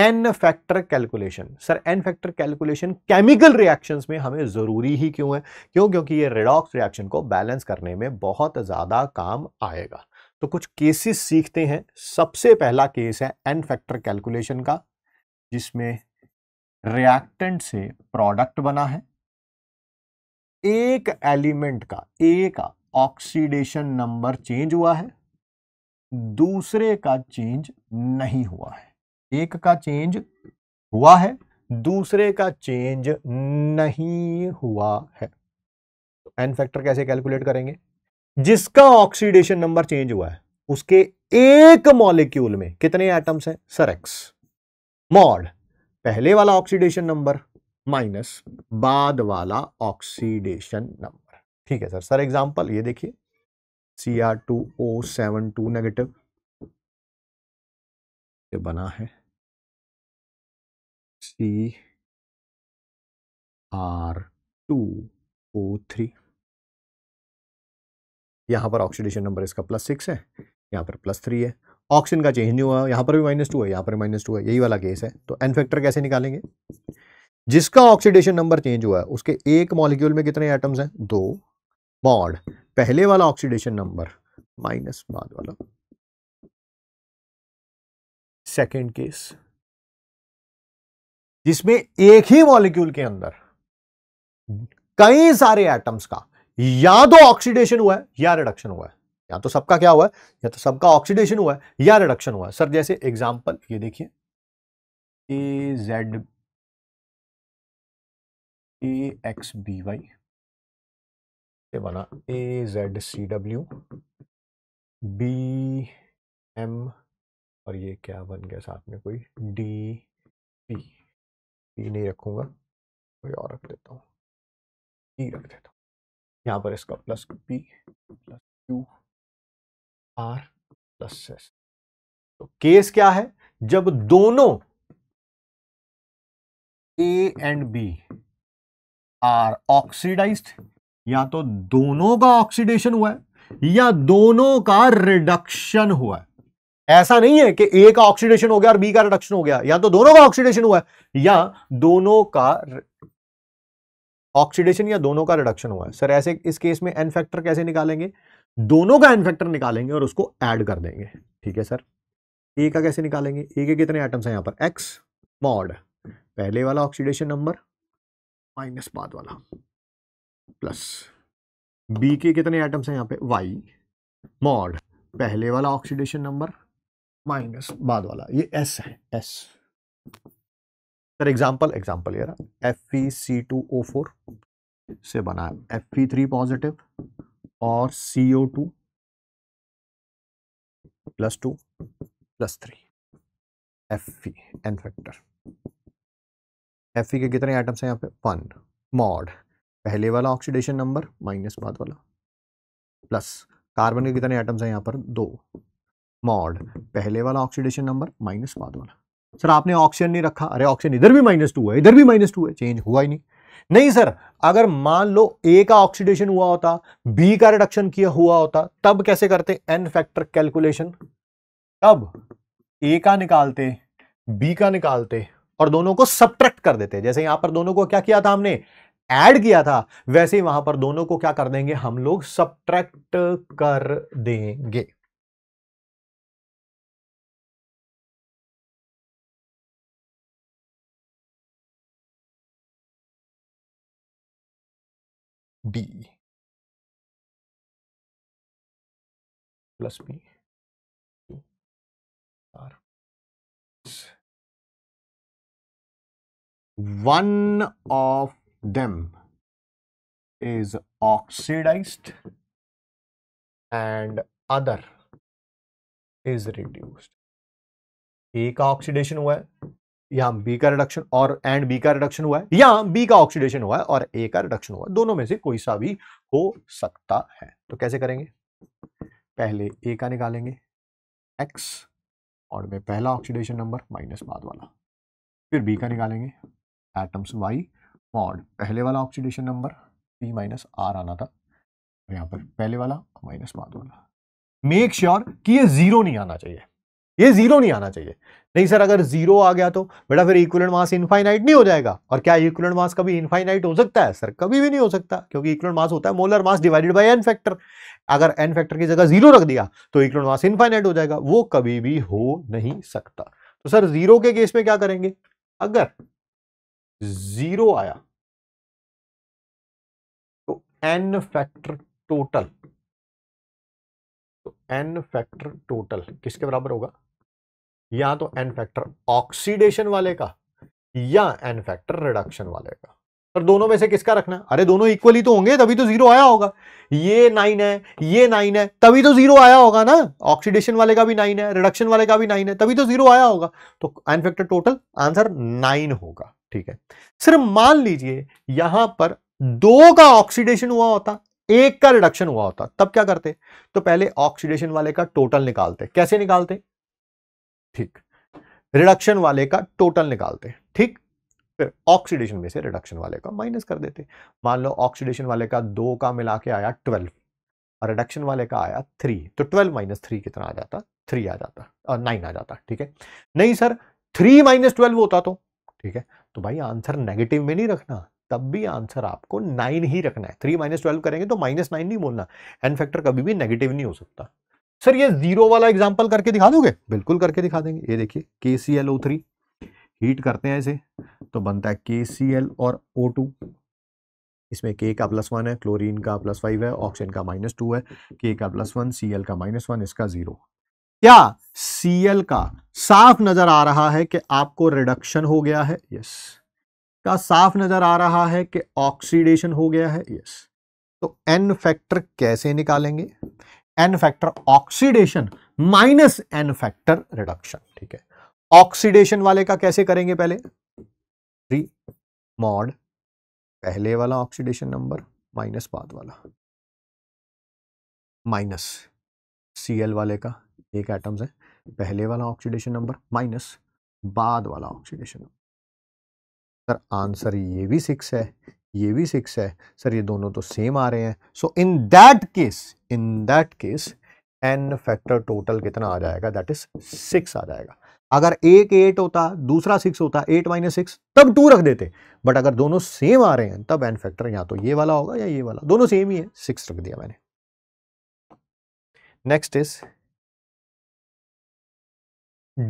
n factor calculation sir n factor calculation chemical reaction में हमें ज़रूरी ही क्यों है क्यों क्योंकि ये रेडॉक्स रिएक्शन को बैलेंस करने में बहुत ज़्यादा काम आएगा तो कुछ केसेस सीखते हैं सबसे पहला केस है एन फैक्टर कैलकुलेशन का जिसमें रिएक्टेंट से प्रोडक्ट बना है एक एलिमेंट का ए का ऑक्सीडेशन नंबर चेंज हुआ है दूसरे का चेंज नहीं हुआ है एक का चेंज हुआ है दूसरे का चेंज नहीं हुआ है एन तो फैक्टर कैसे कैलकुलेट करेंगे जिसका ऑक्सीडेशन नंबर चेंज हुआ है उसके एक मॉलिक्यूल में कितने एटम्स हैं सर एक्स मॉड पहले वाला ऑक्सीडेशन नंबर माइनस बाद वाला ऑक्सीडेशन नंबर ठीक है सर सर एग्जांपल ये देखिए C R two O seven two negative ये बना है C R two O three यहाँ पर ऑक्सीडेशन नंबर इसका प्लस सिक्स है यहाँ पर प्लस थ्री है ऑक्सीजन का चेंज नहीं हुआ यहाँ पर भी माइनस टू है यहाँ पर माइनस टू है यही वाला केस है तो एन फैक्टर कैसे निकालेंगे जिसका ऑक्सीडेशन नंबर चेंज हुआ है उसके एक मॉलिक्यूल में कितने एटम्स हैं दो मॉड पहले वाला ऑक्सीडेशन नंबर माइनस बाद वाला सेकेंड केस जिसमें एक ही मॉलिक्यूल के अंदर कई सारे एटम्स का या तो ऑक्सीडेशन हुआ है या रिडक्शन हुआ है या तो सबका क्या हुआ है या तो सबका ऑक्सीडेशन हुआ है या रिडक्शन हुआ है सर जैसे एग्जाम्पल ये देखिए A Z A X B Y ये बना A Z C W B M और ये क्या बन गया साथ में कोई डी पी पी नहीं रखूंगा कोई और रख देता हूँ ई e रख देता हूँ यहाँ पर इसका plus P plus Q R plus S तो केस क्या है जब दोनों A and B are oxidized या तो दोनों का ऑक्सीडेशन हुआ है या दोनों का रिडक्शन हुआ है ऐसा नहीं है कि ए का ऑक्सीडेशन हो गया और बी का रिडक्शन हो गया या तो दोनों का ऑक्सीडेशन हुआ है या दोनों का ऑक्सीडेशन या दोनों का रिडक्शन हुआ है सर ऐसे इस केस में एन फैक्टर कैसे निकालेंगे दोनों का एन फैक्टर निकालेंगे और उसको ऐड कर देंगे ठीक है सर ए का कैसे निकालेंगे ए के कितने आइटम्स हैं यहाँ पर एक्स मॉड पहले वाला ऑक्सीडेशन नंबर माइनस बाद वाला प्लस बी के कितने आइटम्स हैं यहाँ पे वाई मॉड पहले वाला ऑक्सीडेशन नंबर माइनस बाद वाला ये एस है एस सर एग्जाम्पल एग्जाम्पल ये रहा F C two O four से बना एफ एफ थ्री पॉजिटिव और C O two plus two plus three F n factor F के कितने आइटम्स हैं यहाँ पे वन मॉड पहले वाला ऑक्सीडेशन नंबर माइनस बाद वाला प्लस कार्बन के कितने आइटम्स हैं यहाँ पर दो मॉड पहले वाला ऑक्सीडेशन नंबर माइनस बाद वाला सर आपने ऑक्सीजन नहीं रखा अरे ऑक्सीजन इधर भी माइनस टू है इधर भी माइनस टू है चेंज हुआ ही नहीं नहीं सर अगर मान लो ए का ऑक्सीडेशन हुआ होता बी का रिडक्शन किया हुआ होता तब कैसे करते एन फैक्टर कैलकुलेशन तब ए का निकालते बी का निकालते और दोनों को सब्ट्रैक्ट कर देते जैसे यहां पर दोनों को क्या किया था हमने ऐड किया था वैसे ही वहां पर दोनों को क्या कर देंगे हम लोग सब्ट्रैक्ट कर देंगे b plus b q r one of them is oxidized and other is reduced एक का ऑक्सीडेशन हुआ है यहां बी का रिडक्शन और एंड बी का रिडक्शन हुआ है या बी का ऑक्सीडेशन हुआ है और ए का रिडक्शन हुआ है दोनों में से कोई सा भी हो सकता है तो कैसे करेंगे पहले ए का निकालेंगे एक्स और में पहला ऑक्सीडेशन नंबर माइनस बाद वाला फिर बी का निकालेंगे एटम्स वाई मॉड पहले वाला oxidation number P minus R आना था यहां पर पहले वाला माइनस बाद वाला मेक श्योर sure कि ये जीरो नहीं आना चाहिए ये जीरो नहीं आना चाहिए नहीं सर अगर जीरो आ गया तो बेटा फिर इक्वल मास इनफाइनाइट नहीं हो जाएगा और क्या इक्वल मास कभी इनफाइनाइट हो सकता है सर कभी भी नहीं हो सकता क्योंकि इक्वल मास होता है molar mass divided by n factor अगर एन फैक्टर की जगह जीरो रख दिया तो इक्वल मास इनफाइनाइट हो जाएगा वो कभी भी हो नहीं सकता तो सर जीरो के केस में क्या करेंगे अगर जीरो आया तो एन फैक्टर टोटल तो एन फैक्टर टोटल किसके बराबर होगा या तो एन फैक्टर ऑक्सीडेशन वाले का या एन फैक्टर रिडक्शन वाले का पर दोनों में से किसका रखना अरे दोनों इक्वली तो होंगे तभी तो जीरो आया होगा ये नाइन है ये नाइन है तभी तो जीरो आया होगा ना ऑक्सीडेशन वाले का भी नाइन है रिडक्शन वाले का भी नाइन है तभी तो जीरो आया होगा तो n factor total answer nine होगा ठीक है सिर्फ मान लीजिए यहां पर दो का ऑक्सीडेशन हुआ होता एक का रिडक्शन हुआ होता तब क्या करते तो पहले ऑक्सीडेशन वाले का टोटल निकालते कैसे निकालते ठीक रिडक्शन वाले का टोटल निकालते हैं ठीक फिर ऑक्सीडेशन में से रिडक्शन वाले का माइनस कर देते मान लो ऑक्सीडेशन वाले का दो का मिला के आया ट्वेल्व और रिडक्शन वाले का आया थ्री तो ट्वेल्व माइनस थ्री कितना आ जाता थ्री आ जाता और नाइन आ जाता ठीक है नहीं सर थ्री माइनस ट्वेल्व होता तो ठीक है तो भाई आंसर नेगेटिव में नहीं रखना तब भी आंसर आपको नाइन ही रखना है थ्री माइनस ट्वेल्व करेंगे तो माइनस नाइन नहीं बोलना एन फैक्टर कभी भी नेगेटिव नहीं हो सकता सर ये जीरो वाला एग्जाम्पल करके दिखा दोगे बिल्कुल करके दिखा देंगे ये देखिए K C L O three heat करते हैं इसे तो बनता है के सी एल और ओ टू इसमें के का प्लस वन है क्लोरीन का प्लस फाइव है ऑक्सीजन का माइनस टू है के का प्लस वन सी एल का माइनस वन इसका जीरो क्या सी एल का साफ नजर आ रहा है कि आपको रिडक्शन हो गया है यस का साफ नजर आ रहा है कि ऑक्सीडेशन हो गया है यस तो एन फैक्टर कैसे निकालेंगे n factor oxidation minus n factor reduction ठीक है ऑक्सीडेशन वाले का कैसे करेंगे पहले थ्री मॉड पहले वाला ऑक्सीडेशन नंबर माइनस बाद वाला माइनस सी एल वाले का एक एटम्स है पहले वाला ऑक्सीडेशन नंबर माइनस बाद वाला ऑक्सीडेशन नंबर सर आंसर ये भी सिक्स है ये भी सिक्स है सर ये दोनों तो सेम आ रहे हैं so in that case in that case n factor total कितना आ जाएगा दैट इज सिक्स आ जाएगा अगर एक एट होता दूसरा सिक्स होता एट माइनस सिक्स तब टू रख देते बट अगर दोनों सेम आ रहे हैं तब एन फैक्टर या तो ये वाला होगा या ये वाला दोनों सेम ही है सिक्स रख दिया मैंने नेक्स्ट इज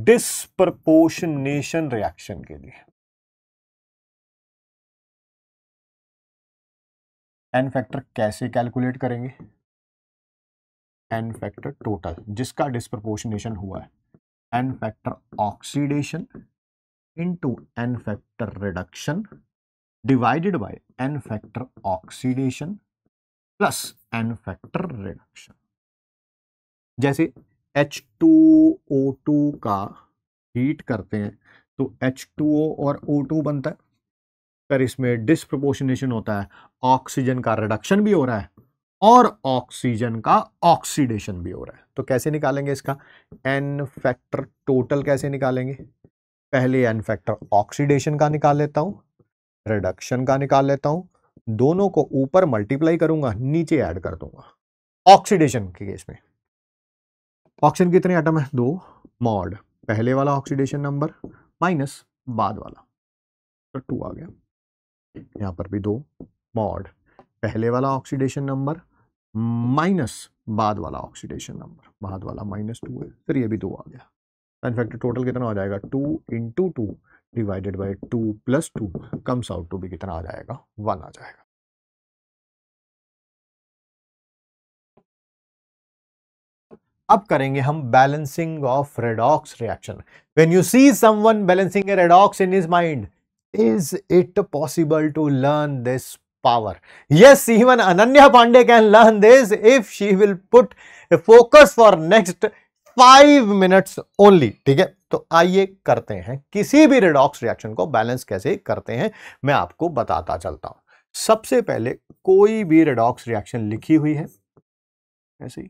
डिसप्रपोशनेशन रिएक्शन के लिए एन फैक्टर कैसे कैलकुलेट करेंगे एन फैक्टर टोटल जिसका डिस्प्रपोर्शनेशन हुआ है n factor oxidation into n factor reduction divided by n factor oxidation plus n factor reduction जैसे H2O2 का हीट करते हैं तो H2O और O2 बनता है पर इसमें डिस्प्रपोर्शनेशन होता है ऑक्सीजन का रिडक्शन भी हो रहा है और ऑक्सीजन का ऑक्सीडेशन भी हो रहा है तो कैसे निकालेंगे इसका एन फैक्टर टोटल कैसे निकालेंगे पहले एन फैक्टर ऑक्सीडेशन का निकाल लेता हूँ रिडक्शन का निकाल लेता हूं दोनों को ऊपर मल्टीप्लाई करूंगा नीचे ऐड कर दूंगा ऑक्सीडेशन के केस में ऑक्सीजन कितने आइटम है दो मॉड पहले वाला ऑक्सीडेशन नंबर माइनस बाद वाला तो टू आ गया यहाँ पर भी दो मॉड पहले वाला ऑक्सीडेशन नंबर माइनस बाद वाला ऑक्सीडेशन नंबर बाद वाला माइनस टू है फिर ये भी दो आ गया इनफैक्ट टोटल कितना आ जाएगा two into two divided by two plus two comes out two भी कितना आ जाएगा वन आ जाएगा अब करेंगे हम balancing of redox reaction when you see someone balancing a redox in his mind is it possible to learn this power? Yes, even Ananya Pandey can learn this if she will put a focus for next five minutes only ठीक है तो आइए करते हैं किसी भी redox reaction को balance कैसे करते हैं मैं आपको बताता चलता हूं सबसे पहले कोई भी रेडॉक्स रिएक्शन लिखी हुई है ऐसे ही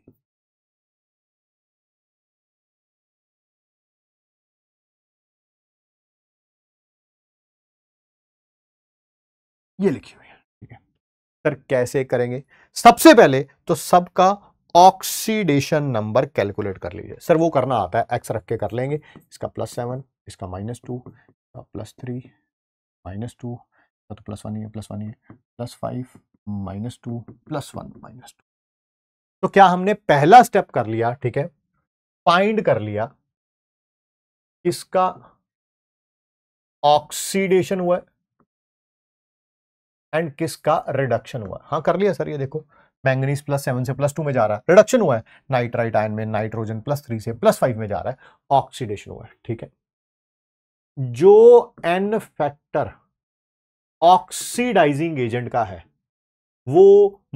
ये लिखी हुई है ठीक है सर कैसे करेंगे सबसे पहले तो सबका ऑक्सीडेशन नंबर कैलकुलेट कर लीजिए सर वो करना आता है एक्स रख के कर लेंगे इसका प्लस सेवन इसका minus two plus three minus two तो प्लस वन ही है प्लस वन ही है plus five minus two plus one minus two तो क्या हमने पहला स्टेप कर लिया ठीक है फाइंड कर लिया इसका ऑक्सीडेशन हुआ है एंड किसका रिडक्शन हुआ हाँ कर लिया सर ये देखो मैंगनीज प्लस सेवन से प्लस टू में जा रहा है रिडक्शन हुआ है नाइट्राइट आयन में नाइट्रोजन प्लस थ्री से प्लस फाइव में जा रहा है ऑक्सीडेशन हुआ है ठीक है जो एन फैक्टर ऑक्सीडाइजिंग एजेंट का है वो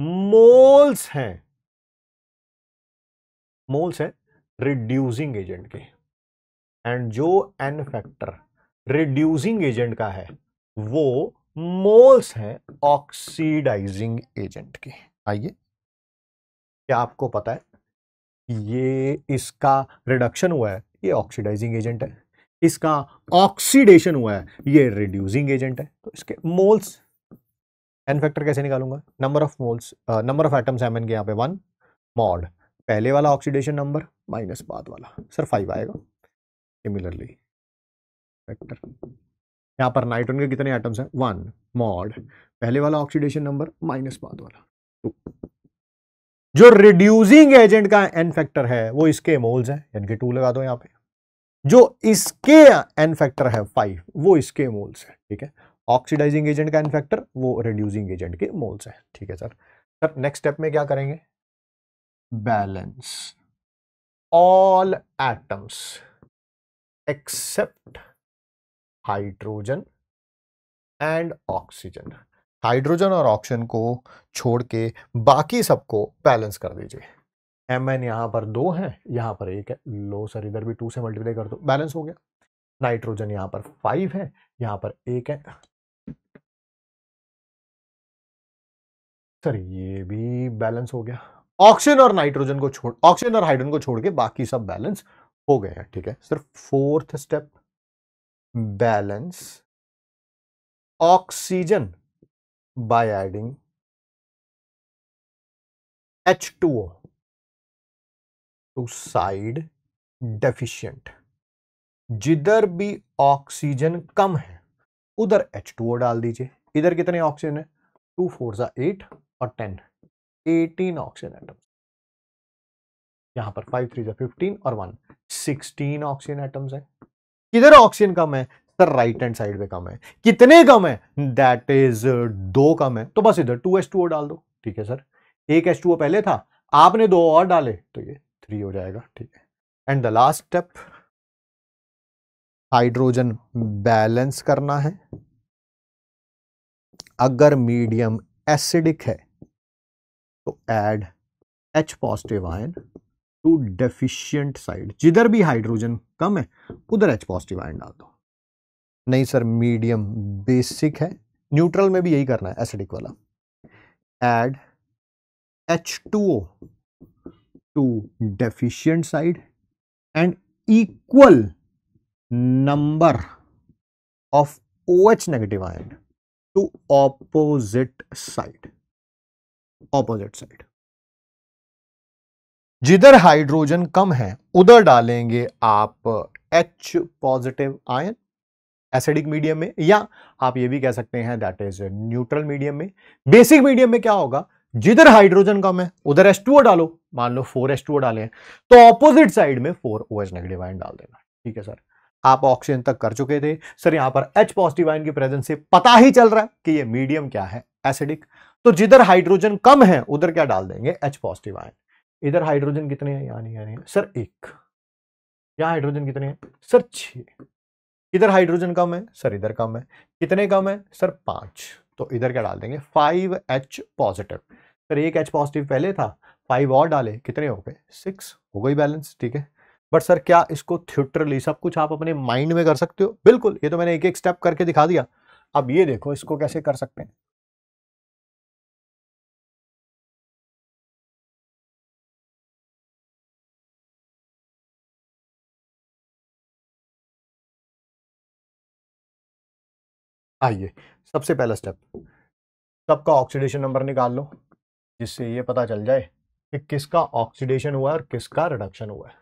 मोल्स हैं मोल्स हैं रिड्यूसिंग एजेंट के एंड जो एन फैक्टर रिड्यूसिंग एजेंट का है वो मोल्स हैं ऑक्सीडाइजिंग एजेंट के आइए क्या आपको पता है ये इसका रिडक्शन हुआ है ये ऑक्सीडाइजिंग एजेंट है इसका ऑक्सीडेशन हुआ है ये रिड्यूसिंग एजेंट है तो इसके मोल्स एन फैक्टर कैसे निकालूंगा number of moles number of atoms M N के यहाँ पे वन मॉड पहले वाला ऑक्सीडेशन नंबर माइनस बाद वाला सर फाइव आएगा सिमिलरली फैक्टर यहाँ पर नाइट्रोन के कितने आइटम्स हैं वन मॉड पहले वाला ऑक्सीडेशन नंबर माइनस बाद वाला टू जो रिड्यूसिंग एजेंट का एन फैक्टर है वो इसके मोल्स हैं यानी कि टू लगा दो यहाँ पे जो इसके एन फैक्टर है फाइव वो इसके मोल्स है ठीक है ऑक्सीडाइजिंग एजेंट का एन फैक्टर वो रिड्यूसिंग एजेंट के मोल्स है ठीक है सर सर नेक्स्ट स्टेप में क्या करेंगे balance all atoms except hydrogen and oxygen hydrogen और ऑक्सीजन को छोड़ के बाकी सबको बैलेंस कर दीजिए एम एन यहाँ पर दो है यहाँ पर एक है लो सर इधर भी टू से मल्टीप्लाई कर दो बैलेंस हो गया नाइट्रोजन यहाँ पर फाइव है यहाँ पर एक है सर ये भी बैलेंस हो गया ऑक्सीजन और नाइट्रोजन को छोड़ ऑक्सीजन और हाइड्रोजन को छोड़ के बाकी सब बैलेंस हो गए हैं ठीक है सिर्फ fourth step balance oxygen by adding H2O to side deficient. जिधर भी ऑक्सीजन कम है उधर H2O डाल दीजिए इधर कितने ऑक्सीजन है टू फोर सा एट और टेन एटीन ऑक्सीजन एटम्स यहां पर फाइव थ्री सा फिफ्टीन और वन सिक्सटीन ऑक्सीजन एटम्स है किधर ऑक्सीजन कम है सर राइट हैंड साइड पे कम है कितने कम है दैट इज uh, दो कम है तो बस इधर टू एस टू ओ डाल दो ठीक है सर एक एस टू ओ पहले था आपने दो और डाले तो ये थ्री हो जाएगा ठीक है and the last step hydrogen balance करना है अगर मीडियम एसिडिक है तो add H positive ion to deficient side जिधर भी हाइड्रोजन कम है उधर एच पॉजिटिव आयन डाल दो नहीं सर मीडियम बेसिक है न्यूट्रल में भी यही करना है एसिडिक वाला add H two O to deficient side and equal number of O H negative ion to opposite side opposite side जिधर हाइड्रोजन कम है उधर डालेंगे आप H positive ion acidic medium में या आप ये भी कह सकते हैं दैट इज न्यूट्रल मीडियम में बेसिक मीडियम में क्या होगा जिधर हाइड्रोजन कम है उधर एस टू डालो मान लो फोर एस टू डाले तो ऑपोजिट साइड में four O H negative ion डाल देना ठीक है सर आप ऑक्सीजन तक कर चुके थे सर यहां पर एच पॉजिटिव आयन की प्रेजेंस से पता ही चल रहा है कि ये मीडियम क्या है एसिडिक तो जिधर हाइड्रोजन कम है उधर क्या डाल देंगे एच पॉजिटिव आयन इधर हाइड्रोजन कितने हैं यहाँ नहीं आ रहे हैं सर एक यहाँ हाइड्रोजन कितने हैं सर छ इधर हाइड्रोजन कम है सर इधर कम है कितने कम है सर पाँच तो इधर क्या डाल देंगे फाइव एच पॉजिटिव सर एक एच पॉजिटिव पहले था फाइव और डाले कितने हो गए सिक्स हो गई बैलेंस ठीक है बट सर क्या इसको थ्यूटरली सब कुछ आप अपने माइंड में कर सकते हो बिल्कुल ये तो मैंने एक एक स्टेप करके दिखा दिया अब ये देखो इसको कैसे कर सकते हैं आइए सबसे पहला स्टेप सबका ऑक्सीडेशन नंबर निकाल लो जिससे ये पता चल जाए कि किसका ऑक्सीडेशन हुआ है और किसका रिडक्शन हुआ है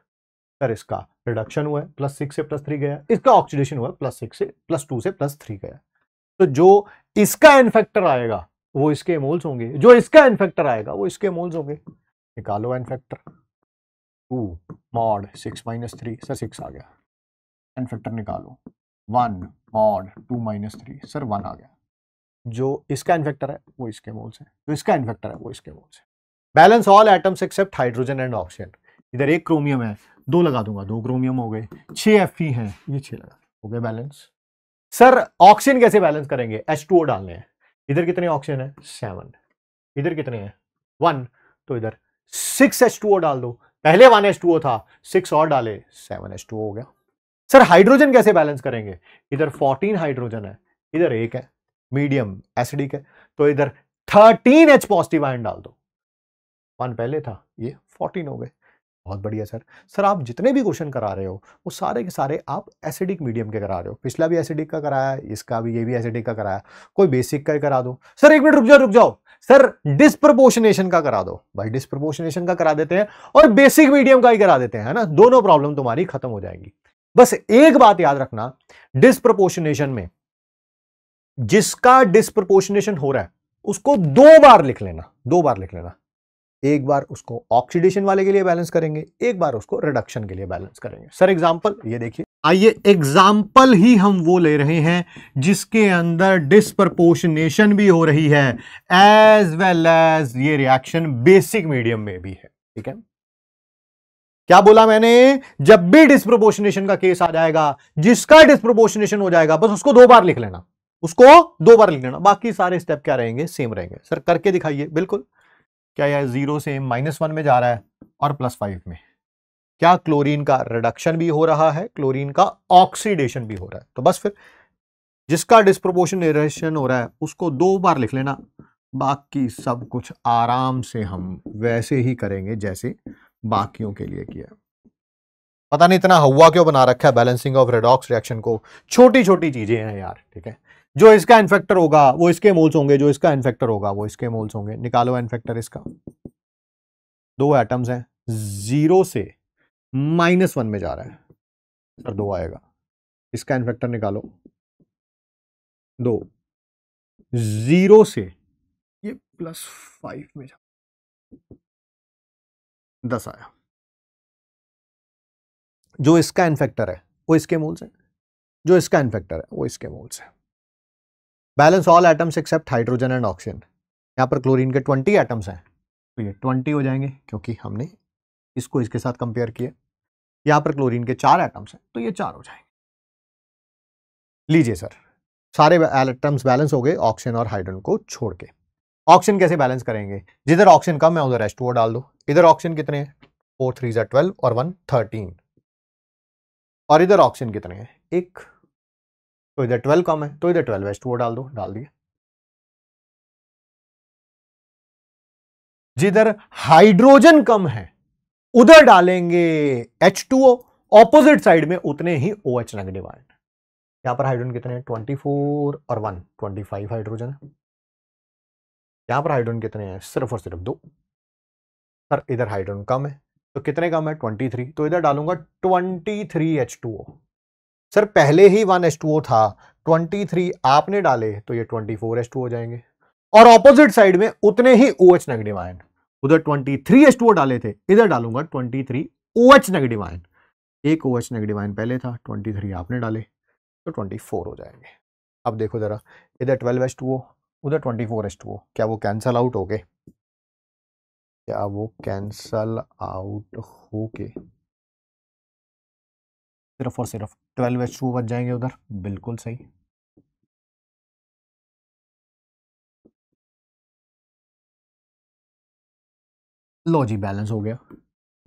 सर इसका रिडक्शन हुआ है प्लस सिक्स से प्लस थ्री गया इसका ऑक्सीडेशन हुआ है प्लस सिक्स से प्लस टू से प्लस थ्री गया तो जो इसका इनफेक्टर आएगा वो इसके मोल्स होंगे जो इसका इनफेक्टर आएगा वो इसके मोल्स होंगे निकालो n factor two mod six minus three sir six आ गया इनफेक्टर निकालो वन और two minus three sir one आ गया जो इसका इन्फेक्टर है वो इसके मोल से जो इसका इन्फेक्टर है वो इसके मोल से balance all atoms except hydrogen and oxygen इधर एक क्रोमियम है दो लगा दूंगा दो क्रोमियम हो गए छह एफ हैं ये छः लगा हो गए बैलेंस सर ऑक्सीजन कैसे बैलेंस करेंगे एच टू ओ डालने हैं इधर कितने ऑक्सीजन है सेवन इधर कितने हैं वन तो इधर सिक्स एच टू ओ डाल दो पहले वन एच टू ओ था सिक्स और डाले सेवन एच टू ओ हो गया सर हाइड्रोजन कैसे बैलेंस करेंगे इधर 14 हाइड्रोजन है इधर एक है मीडियम एसिडिक है तो इधर 13 एच पॉजिटिव आयन डाल दो वन पहले था ये 14 हो गए बहुत बढ़िया सर सर आप जितने भी क्वेश्चन करा रहे हो वो सारे के सारे आप एसिडिक मीडियम के करा रहे हो पिछला भी एसिडिक का कराया इसका भी ये भी एसिडिक का कराया कोई बेसिक का ही करा दो सर एक मिनट रुक जाओ रुक जाओ सर डिस्प्रपोशनेशन का करा दो भाई डिस्प्रपोशनेशन का करा देते हैं और बेसिक मीडियम का ही करा देते हैं ना दोनों प्रॉब्लम तुम्हारी खत्म हो जाएंगी बस एक बात याद रखना डिस्प्रपोर्शनेशन में जिसका डिस्प्रपोर्शनेशन हो रहा है उसको दो बार लिख लेना दो बार लिख लेना एक बार उसको ऑक्सीडेशन वाले के लिए बैलेंस करेंगे एक बार उसको रिडक्शन के लिए बैलेंस करेंगे सर एग्जाम्पल ये देखिए आइए एग्जाम्पल ही हम वो ले रहे हैं जिसके अंदर डिस्प्रपोर्शनेशन भी हो रही है एज वेल एज ये रिएक्शन बेसिक मीडियम में भी है ठीक है क्या बोला मैंने जब भी डिस्प्रोपोर्शनेशन का केस आ जाएगा जिसका डिस्प्रोपोर्शनेशन हो जाएगा बस उसको दो बार लिख लेना उसको दो बार लिख लेना बाकी सारे स्टेप क्या रहेंगे सेम रहेंगे सर करके दिखाइए बिल्कुल क्या यह जीरो से माइनस वन में जा रहा है और प्लस फाइव में क्या क्लोरीन का रिडक्शन भी हो रहा है क्लोरीन का ऑक्सीडेशन भी हो रहा है तो बस फिर जिसका डिस्प्रोपोर्शन हो रहा है उसको दो बार लिख लेना बाकी सब कुछ आराम से हम वैसे ही करेंगे जैसे बाकियों के लिए किया पता नहीं इतना हवा क्यों बना रखा है बैलेंसिंग ऑफ रेडॉक्स रिएक्शन को छोटी छोटी चीजें हैं यार ठीक है जो इसका इन्फेक्टर होगा वो इसके मोल्स होंगे जो इसका इन्फेक्टर होगा वो इसके मोल्स होंगे निकालो इन्फेक्टर इसका दो एटम्स हैं जीरो से माइनस वन में जा रहा है सर दो आएगा इसका इन्फेक्टर निकालो दो जीरो से ये प्लस फाइव में जा दस आया जो इसका इन्फेक्टर है वो इसके मूल से जो इसका इन्फेक्टर है वो इसके मूल से balance all atoms except hydrogen and oxygen यहाँ पर क्लोरीन के ट्वेंटी एटम्स हैं तो ये ट्वेंटी हो जाएंगे क्योंकि हमने इसको इसके साथ कंपेयर किया यहाँ पर क्लोरीन के चार एटम्स हैं तो ये चार हो जाएंगे लीजिए सर सारे एटम्स बैलेंस हो गए ऑक्सीजन और हाइड्रोजन को छोड़ के ऑक्सीजन कैसे बैलेंस करेंगे जिधर ऑक्सीजन कम है उधर एच डाल दो इधर ऑप्शन कितने फोर थ्री जै ट्वेल्व और वन थर्टीन और इधर ऑप्शन कितने हैं एक तो इधर ट्वेल्व कम है तो इधर ट्वेल्व एच टू डाल दो डाल दिए जिधर हाइड्रोजन कम है उधर डालेंगे H two O opposite side में उतने ही ओ एच नेगेटिव आए यहां पर हाइड्रोजन कितने हैं ट्वेंटी फोर और वन ट्वेंटी फाइव हाइड्रोजन यहां पर हाइड्रोजन कितने हैं सिर्फ और सिर्फ दो सर इधर हाइड्रोजन कम है तो कितने कम है ट्वेंटी थ्री तो इधर डालूंगा twenty three H two O sir पहले ही वन एच टू ओ था ट्वेंटी थ्री आपने डाले तो ये twenty four H two O जाएंगे और ऑपोजिट साइड में उतने ही ओ एच नेगेटिव आयन उधर twenty three H two O डाले थे इधर डालूंगा twenty three O H negative ion एक ओ एच नेगेटिव आयन पहले था ट्वेंटी थ्री आपने डाले तो ट्वेंटी फोर हो जाएंगे अब देखो जरा इधर ट्वेल्व एच टू ओ उधर twenty four H two O क्या वो कैंसल आउट हो गए क्या वो कैंसल आउट होके सिर्फ और सिर्फ ट्वेल्व एच टू बच जाएंगे उधर बिल्कुल सही लो जी बैलेंस हो गया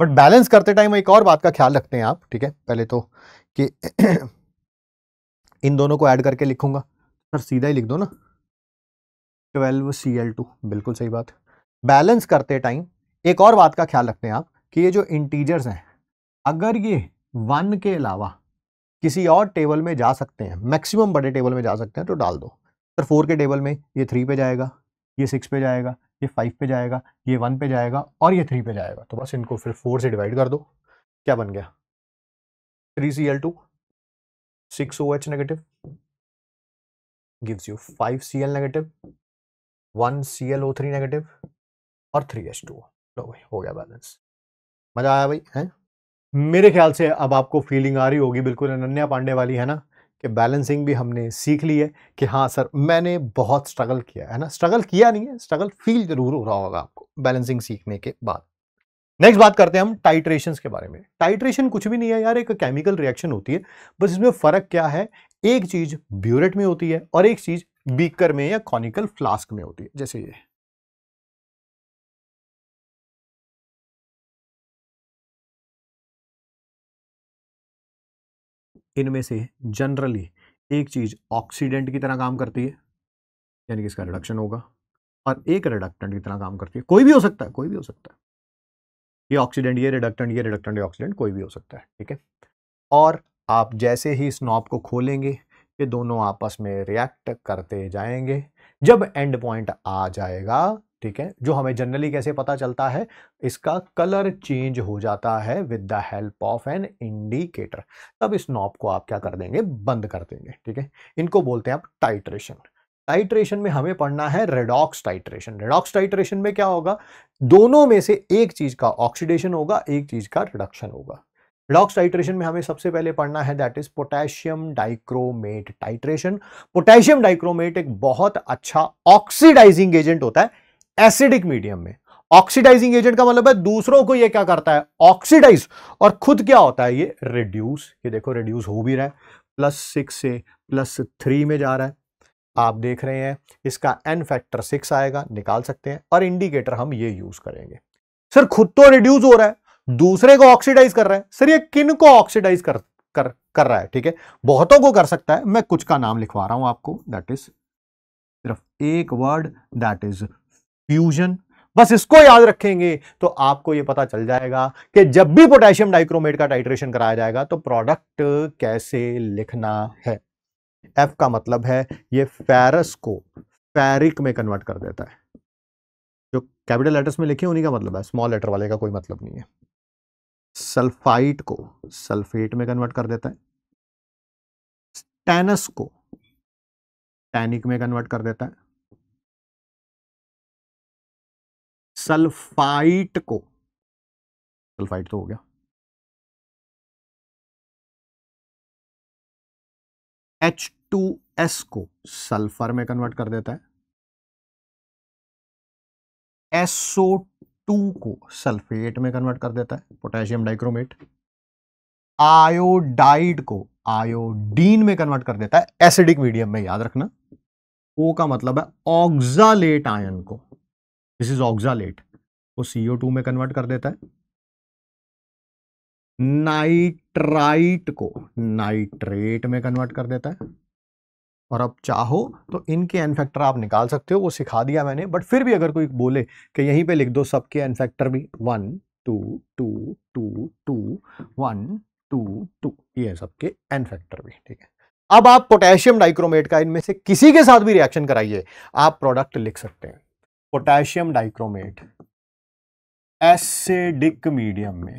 बट बैलेंस करते टाइम एक और बात का ख्याल रखते हैं आप ठीक है पहले तो कि इन दोनों को ऐड करके लिखूंगा सर सीधा ही लिख दो ना ट्वेल्व सी एल टू बिल्कुल सही बात बैलेंस करते टाइम एक और बात का ख्याल रखते हैं आप कि ये जो इंटीजर्स हैं अगर ये वन के अलावा किसी और टेबल में जा सकते हैं मैक्सिमम बड़े टेबल में जा सकते हैं तो डाल दो सर फोर के टेबल में ये थ्री पे जाएगा ये सिक्स पे जाएगा ये फाइव पे जाएगा ये वन पे जाएगा और ये थ्री पे जाएगा तो बस इनको फिर फोर से डिवाइड कर दो क्या बन गया three C L two six O H negative gives you five C L negative one C L O three negative और थ्री एच टू लो भाई हो गया बैलेंस मज़ा आया भाई है मेरे ख्याल से अब आपको फीलिंग आ रही होगी बिल्कुल अनन्या पांडे वाली है ना कि बैलेंसिंग भी हमने सीख ली है कि हाँ सर मैंने बहुत स्ट्रगल किया है ना स्ट्रगल किया नहीं है स्ट्रगल फील जरूर हो रहा होगा आपको बैलेंसिंग सीखने के बाद नेक्स्ट बात करते हैं हम टाइट्रेशन के बारे में टाइट्रेशन कुछ भी नहीं है यार एक केमिकल रिएक्शन होती है बस इसमें फ़र्क क्या है एक चीज़ ब्यूरेट में होती है और एक चीज़ बीकर में या कॉनिकल फ्लास्क में होती है जैसे ये इनमें से जनरली एक चीज़ ऑक्सीडेंट की तरह काम करती है यानी कि इसका रिडक्शन होगा और एक रिडक्टेंट की तरह काम करती है कोई भी हो सकता है कोई भी हो सकता है ये ऑक्सीडेंट ये रिडक्टेंट ये रिडक्टेंट ये ऑक्सीडेंट कोई भी हो सकता है ठीक है और आप जैसे ही इस नॉब को खोलेंगे ये दोनों आपस में रिएक्ट करते जाएंगे जब एंड पॉइंट आ जाएगा ठीक है जो हमें जनरली कैसे पता चलता है इसका कलर चेंज हो जाता है with the help of an indicator तब इस नॉब को आप क्या कर देंगे बंद कर देंगे ठीक है इनको बोलते हैं आप टाइट्रेशन टाइट्रेशन में हमें पढ़ना है रेडॉक्स टाइट्रेशन रेडॉक्स टाइट्रेशन में क्या होगा दोनों में से एक चीज का ऑक्सीडेशन होगा एक चीज का रिडक्शन होगा रेडॉक्स टाइट्रेशन में हमें सबसे पहले पढ़ना है that is potassium dichromate titration potassium dichromate एक बहुत अच्छा ऑक्सीडाइजिंग एजेंट होता है एसिडिक मीडियम में ऑक्सीडाइजिंग एजेंट का मतलब है दूसरों को ये क्या करता है ऑक्सीडाइज और खुद क्या होता है ये रिड्यूस ये देखो रिड्यूस हो भी रहा है प्लस सिक्स से प्लस थ्री में जा रहा है आप देख रहे हैं इसका एन फैक्टर सिक्स आएगा निकाल सकते हैं और इंडिकेटर हम ये यूज करेंगे सर खुद तो रिड्यूस हो रहा है दूसरे को ऑक्सीडाइज कर रहा है सर ये किन को ऑक्सीडाइज कर कर कर रहा है ठीक है बहुतों को कर सकता है मैं कुछ का नाम लिखवा रहा हूं आपको दैट इज सिर्फ एक वर्ड दैट इज फ्यूजन बस इसको याद रखेंगे तो आपको यह पता चल जाएगा कि जब भी पोटेशियम डाइक्रोमेट का टाइट्रेशन कराया जाएगा तो प्रोडक्ट कैसे लिखना है एफ का मतलब है ये फेरस को फेरिक में कन्वर्ट कर देता है जो कैपिटल लेटर्स में लिखे उन्हीं का मतलब है स्मॉल लेटर वाले का कोई मतलब नहीं है सल्फाइट को सल्फेट में कन्वर्ट कर देता है टैनस को टैनिक में कन्वर्ट कर देता है सल्फाइट को सल्फाइट तो हो गया एच टू एस को सल्फर में कन्वर्ट कर देता है एसओ टू को सल्फेट में कन्वर्ट कर देता है पोटेशियम डाइक्रोमेट आयोडाइड को आयोडीन में कन्वर्ट कर देता है एसिडिक मीडियम में याद रखना ओ का मतलब है ऑक्सालेट आयन को दिस इज ऑक्सालेट को सीओ टू में कन्वर्ट कर देता है नाइट्राइट को नाइट्रेट में कन्वर्ट कर देता है और अब चाहो तो इनके एनफेक्टर आप निकाल सकते हो वो सिखा दिया मैंने बट फिर भी अगर कोई बोले कि यहीं पे लिख दो सबके एनफेक्टर भी one two two two two one two two ये सबके एनफेक्टर भी ठीक है अब आप पोटेशियम डाइक्रोमेट का इनमें से किसी के साथ भी रिएक्शन कराइए आप प्रोडक्ट लिख सकते हैं पोटेशियम डाइक्रोमेट एसिडिक मीडियम में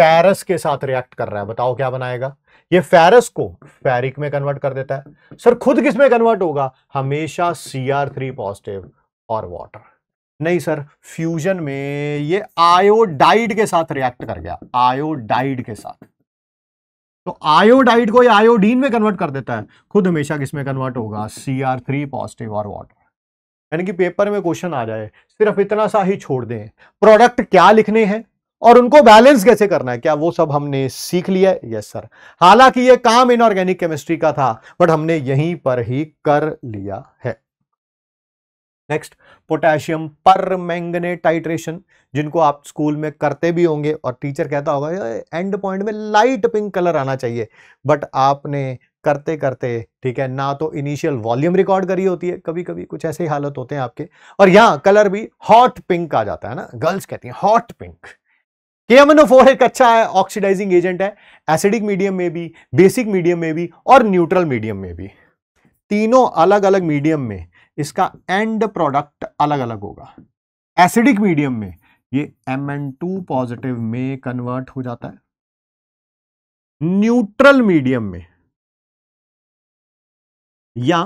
फेरस के साथ रिएक्ट कर रहा है बताओ क्या बनाएगा ये फेरस को फेरिक में कन्वर्ट कर देता है सर खुद किस में कन्वर्ट होगा हमेशा सी थ्री पॉजिटिव और वाटर नहीं सर फ्यूजन में ये आयोडाइड के साथ रिएक्ट कर गया आयोडाइड के साथ तो आयोडाइड को आयोडीन में कन्वर्ट कर देता है खुद हमेशा किसमें कन्वर्ट होगा सी थ्री पॉजिटिव और वाटर यानी कि पेपर में क्वेश्चन आ जाए सिर्फ इतना सा ही छोड़ दें प्रोडक्ट क्या लिखने हैं और उनको बैलेंस कैसे करना है क्या वो सब हमने सीख लिया है यस सर हालांकि ये काम इनऑर्गेनिक केमिस्ट्री का था बट हमने यहीं पर ही कर लिया है next potassium permanganate titration जिनको आप स्कूल में करते भी होंगे और टीचर कहता होगा एंड पॉइंट में लाइट पिंक कलर आना चाहिए बट आपने करते करते ठीक है ना तो इनिशियल वॉल्यूम रिकॉर्ड करी होती है कभी कभी कुछ ऐसे ही हालत होते हैं आपके और यहां कलर भी हॉट पिंक आ जाता है ना गर्ल्स कहती हैं हॉट पिंक KMNO4 एक अच्छा है ऑक्सीडाइजिंग एजेंट है एसिडिक मीडियम में भी बेसिक मीडियम में भी और न्यूट्रल मीडियम में भी तीनों अलग अलग मीडियम में इसका एंड प्रोडक्ट अलग अलग होगा एसिडिक मीडियम में ये टू पॉजिटिव में कन्वर्ट हो जाता है न्यूट्रल मीडियम में या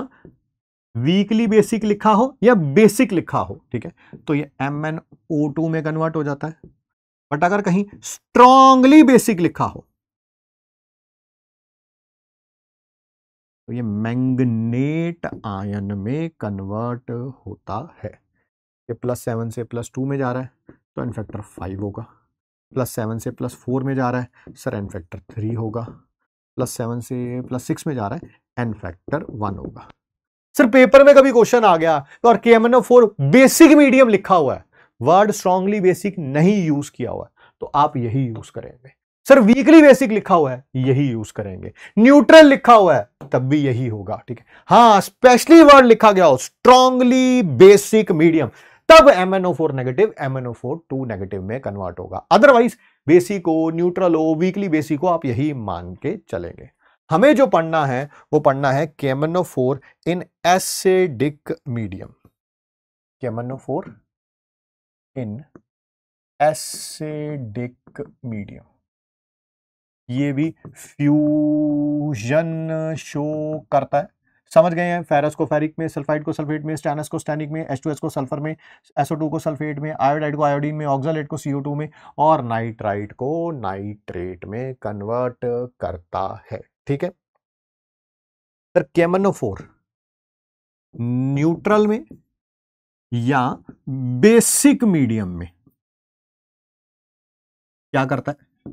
वीकली बेसिक लिखा हो या बेसिक लिखा हो ठीक है तो ये एम एन ओ टू में कन्वर्ट हो जाता है बट अगर कहीं स्ट्रांगली बेसिक लिखा हो तो ये मैंगनेट आयन में कन्वर्ट होता है ये प्लस सेवन से प्लस टू में जा रहा है तो एन फैक्टर फाइव होगा प्लस सेवन से प्लस फोर में जा रहा है सर एन फैक्टर थ्री होगा प्लस सेवन से प्लस सिक्स में जा रहा है एन फैक्टर वन होगा सर पेपर में कभी क्वेश्चन आ गया और तो K M N O four basic medium लिखा हुआ है वर्ड स्ट्रांगली बेसिक नहीं यूज किया हुआ है तो आप यही यूज करेंगे सर वीकली बेसिक लिखा हुआ है यही यूज करेंगे न्यूट्रल लिखा हुआ है तब भी यही होगा ठीक है हाँ स्पेशली वर्ड लिखा गया हो स्ट्रांगली बेसिक मीडियम तब M N O four negative M N O four two negative में कन्वर्ट होगा अदरवाइज बेसिक हो न्यूट्रल हो वीकली बेसिक हो आप यही मान के चलेंगे हमें जो पढ़ना है वो पढ़ना है four in acidic medium four in acidic medium ये भी फ्यूजन शो करता है समझ गए हैं फेरस को फेरिक में सल्फाइड को सल्फेट में स्टैनस को स्टैनिक में H2S को सल्फर में एसओ को सल्फेट में आयोडाइड को आयोडीन में ऑक्सालाइड को सीओ में और नाइट्राइट को नाइट्रेट में कन्वर्ट करता है ठीक है सर कैमनोफोर न्यूट्रल में या बेसिक मीडियम में क्या करता है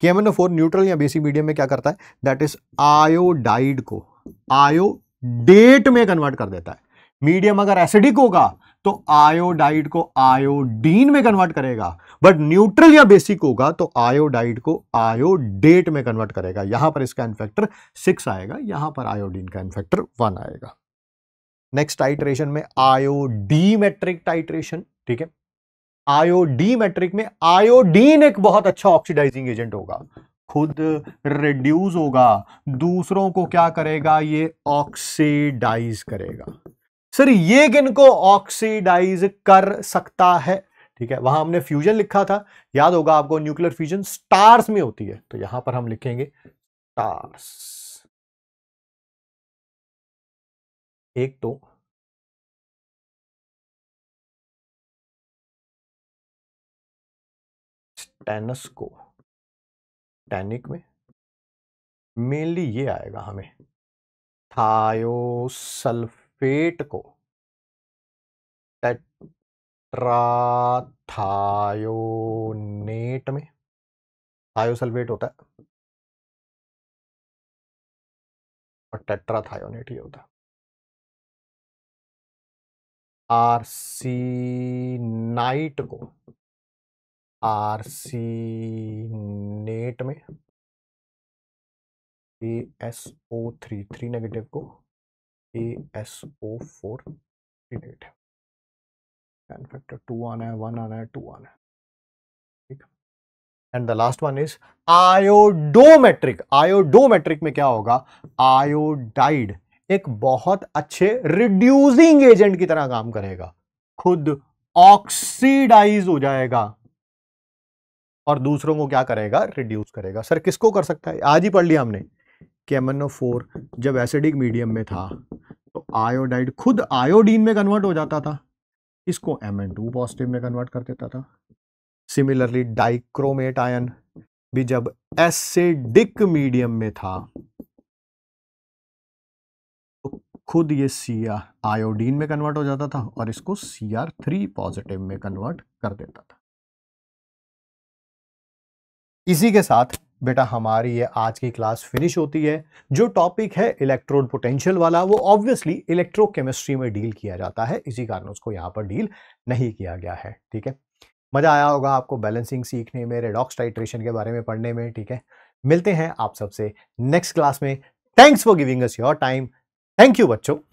कैमनोफोर न्यूट्रल या बेसिक मीडियम में क्या करता है दैट इज आयोडाइड को आयोडेट में कन्वर्ट कर देता है मीडियम अगर एसिडिक होगा तो आयोडाइड को आयोडीन में कन्वर्ट करेगा बट न्यूट्रल या बेसिक होगा तो आयोडाइड को आयोडेट में कन्वर्ट करेगा यहां पर इसका इन्फेक्टर सिक्स आएगा यहां पर आयोडीन का इन्फेक्टर वन आएगा नेक्स्ट टाइट्रेशन में आयोडीमेट्रिक टाइट्रेशन ठीक है आयोडीमेट्रिक में आयोडीन एक बहुत अच्छा ऑक्सीडाइजिंग एजेंट होगा खुद रिड्यूस होगा दूसरों को क्या करेगा ये ऑक्सीडाइज करेगा सर ये किन को ऑक्सीडाइज कर सकता है ठीक है वहां हमने फ्यूजन लिखा था याद होगा आपको न्यूक्लियर फ्यूजन स्टार्स में होती है तो यहां पर हम लिखेंगे स्टार्स एक तो स्टेनस को टैनिक में मेनली ये आएगा हमें थायोसल्फ पेट को टेट्राथायोनेट में थायोसल्वेट होता है और टेट्राथायोनेट ही होता है आरसीनाइट को आरसीनेट में A S O three three negative को ए एस ओ फोर इलेट एन फैक्टर टू आना है वन आना है टू आना है and the last one is iodometric iodometric में क्या होगा आयोडाइड एक बहुत अच्छे रिड्यूसिंग एजेंट की तरह काम करेगा खुद ऑक्सीडाइज हो जाएगा और दूसरों को क्या करेगा रिड्यूस करेगा सर किसको कर सकता है आज ही पढ़ लिया हमने कि एम जब एसिडिक मीडियम में था तो आयोडाइड खुद आयोडीन में कन्वर्ट हो जाता था इसको एम एन टू पॉजिटिव में कन्वर्ट कर देता था सिमिलरली डाइक्रोमेट आयन भी जब एसिडिक मीडियम में था तो खुद ये सी आयोडीन में कन्वर्ट हो जाता था और इसको सी आर थ्री पॉजिटिव में कन्वर्ट कर देता था इसी के साथ बेटा हमारी ये आज की क्लास फिनिश होती है जो टॉपिक है इलेक्ट्रोड पोटेंशियल वाला वो ऑब्वियसली इलेक्ट्रोकेमिस्ट्री में डील किया जाता है इसी कारण उसको यहाँ पर डील नहीं किया गया है ठीक है मज़ा आया होगा आपको बैलेंसिंग सीखने में रेडॉक्स टाइट्रेशन के बारे में पढ़ने में ठीक है मिलते हैं आप सबसे नेक्स्ट क्लास में thanks for giving us your time thank you बच्चों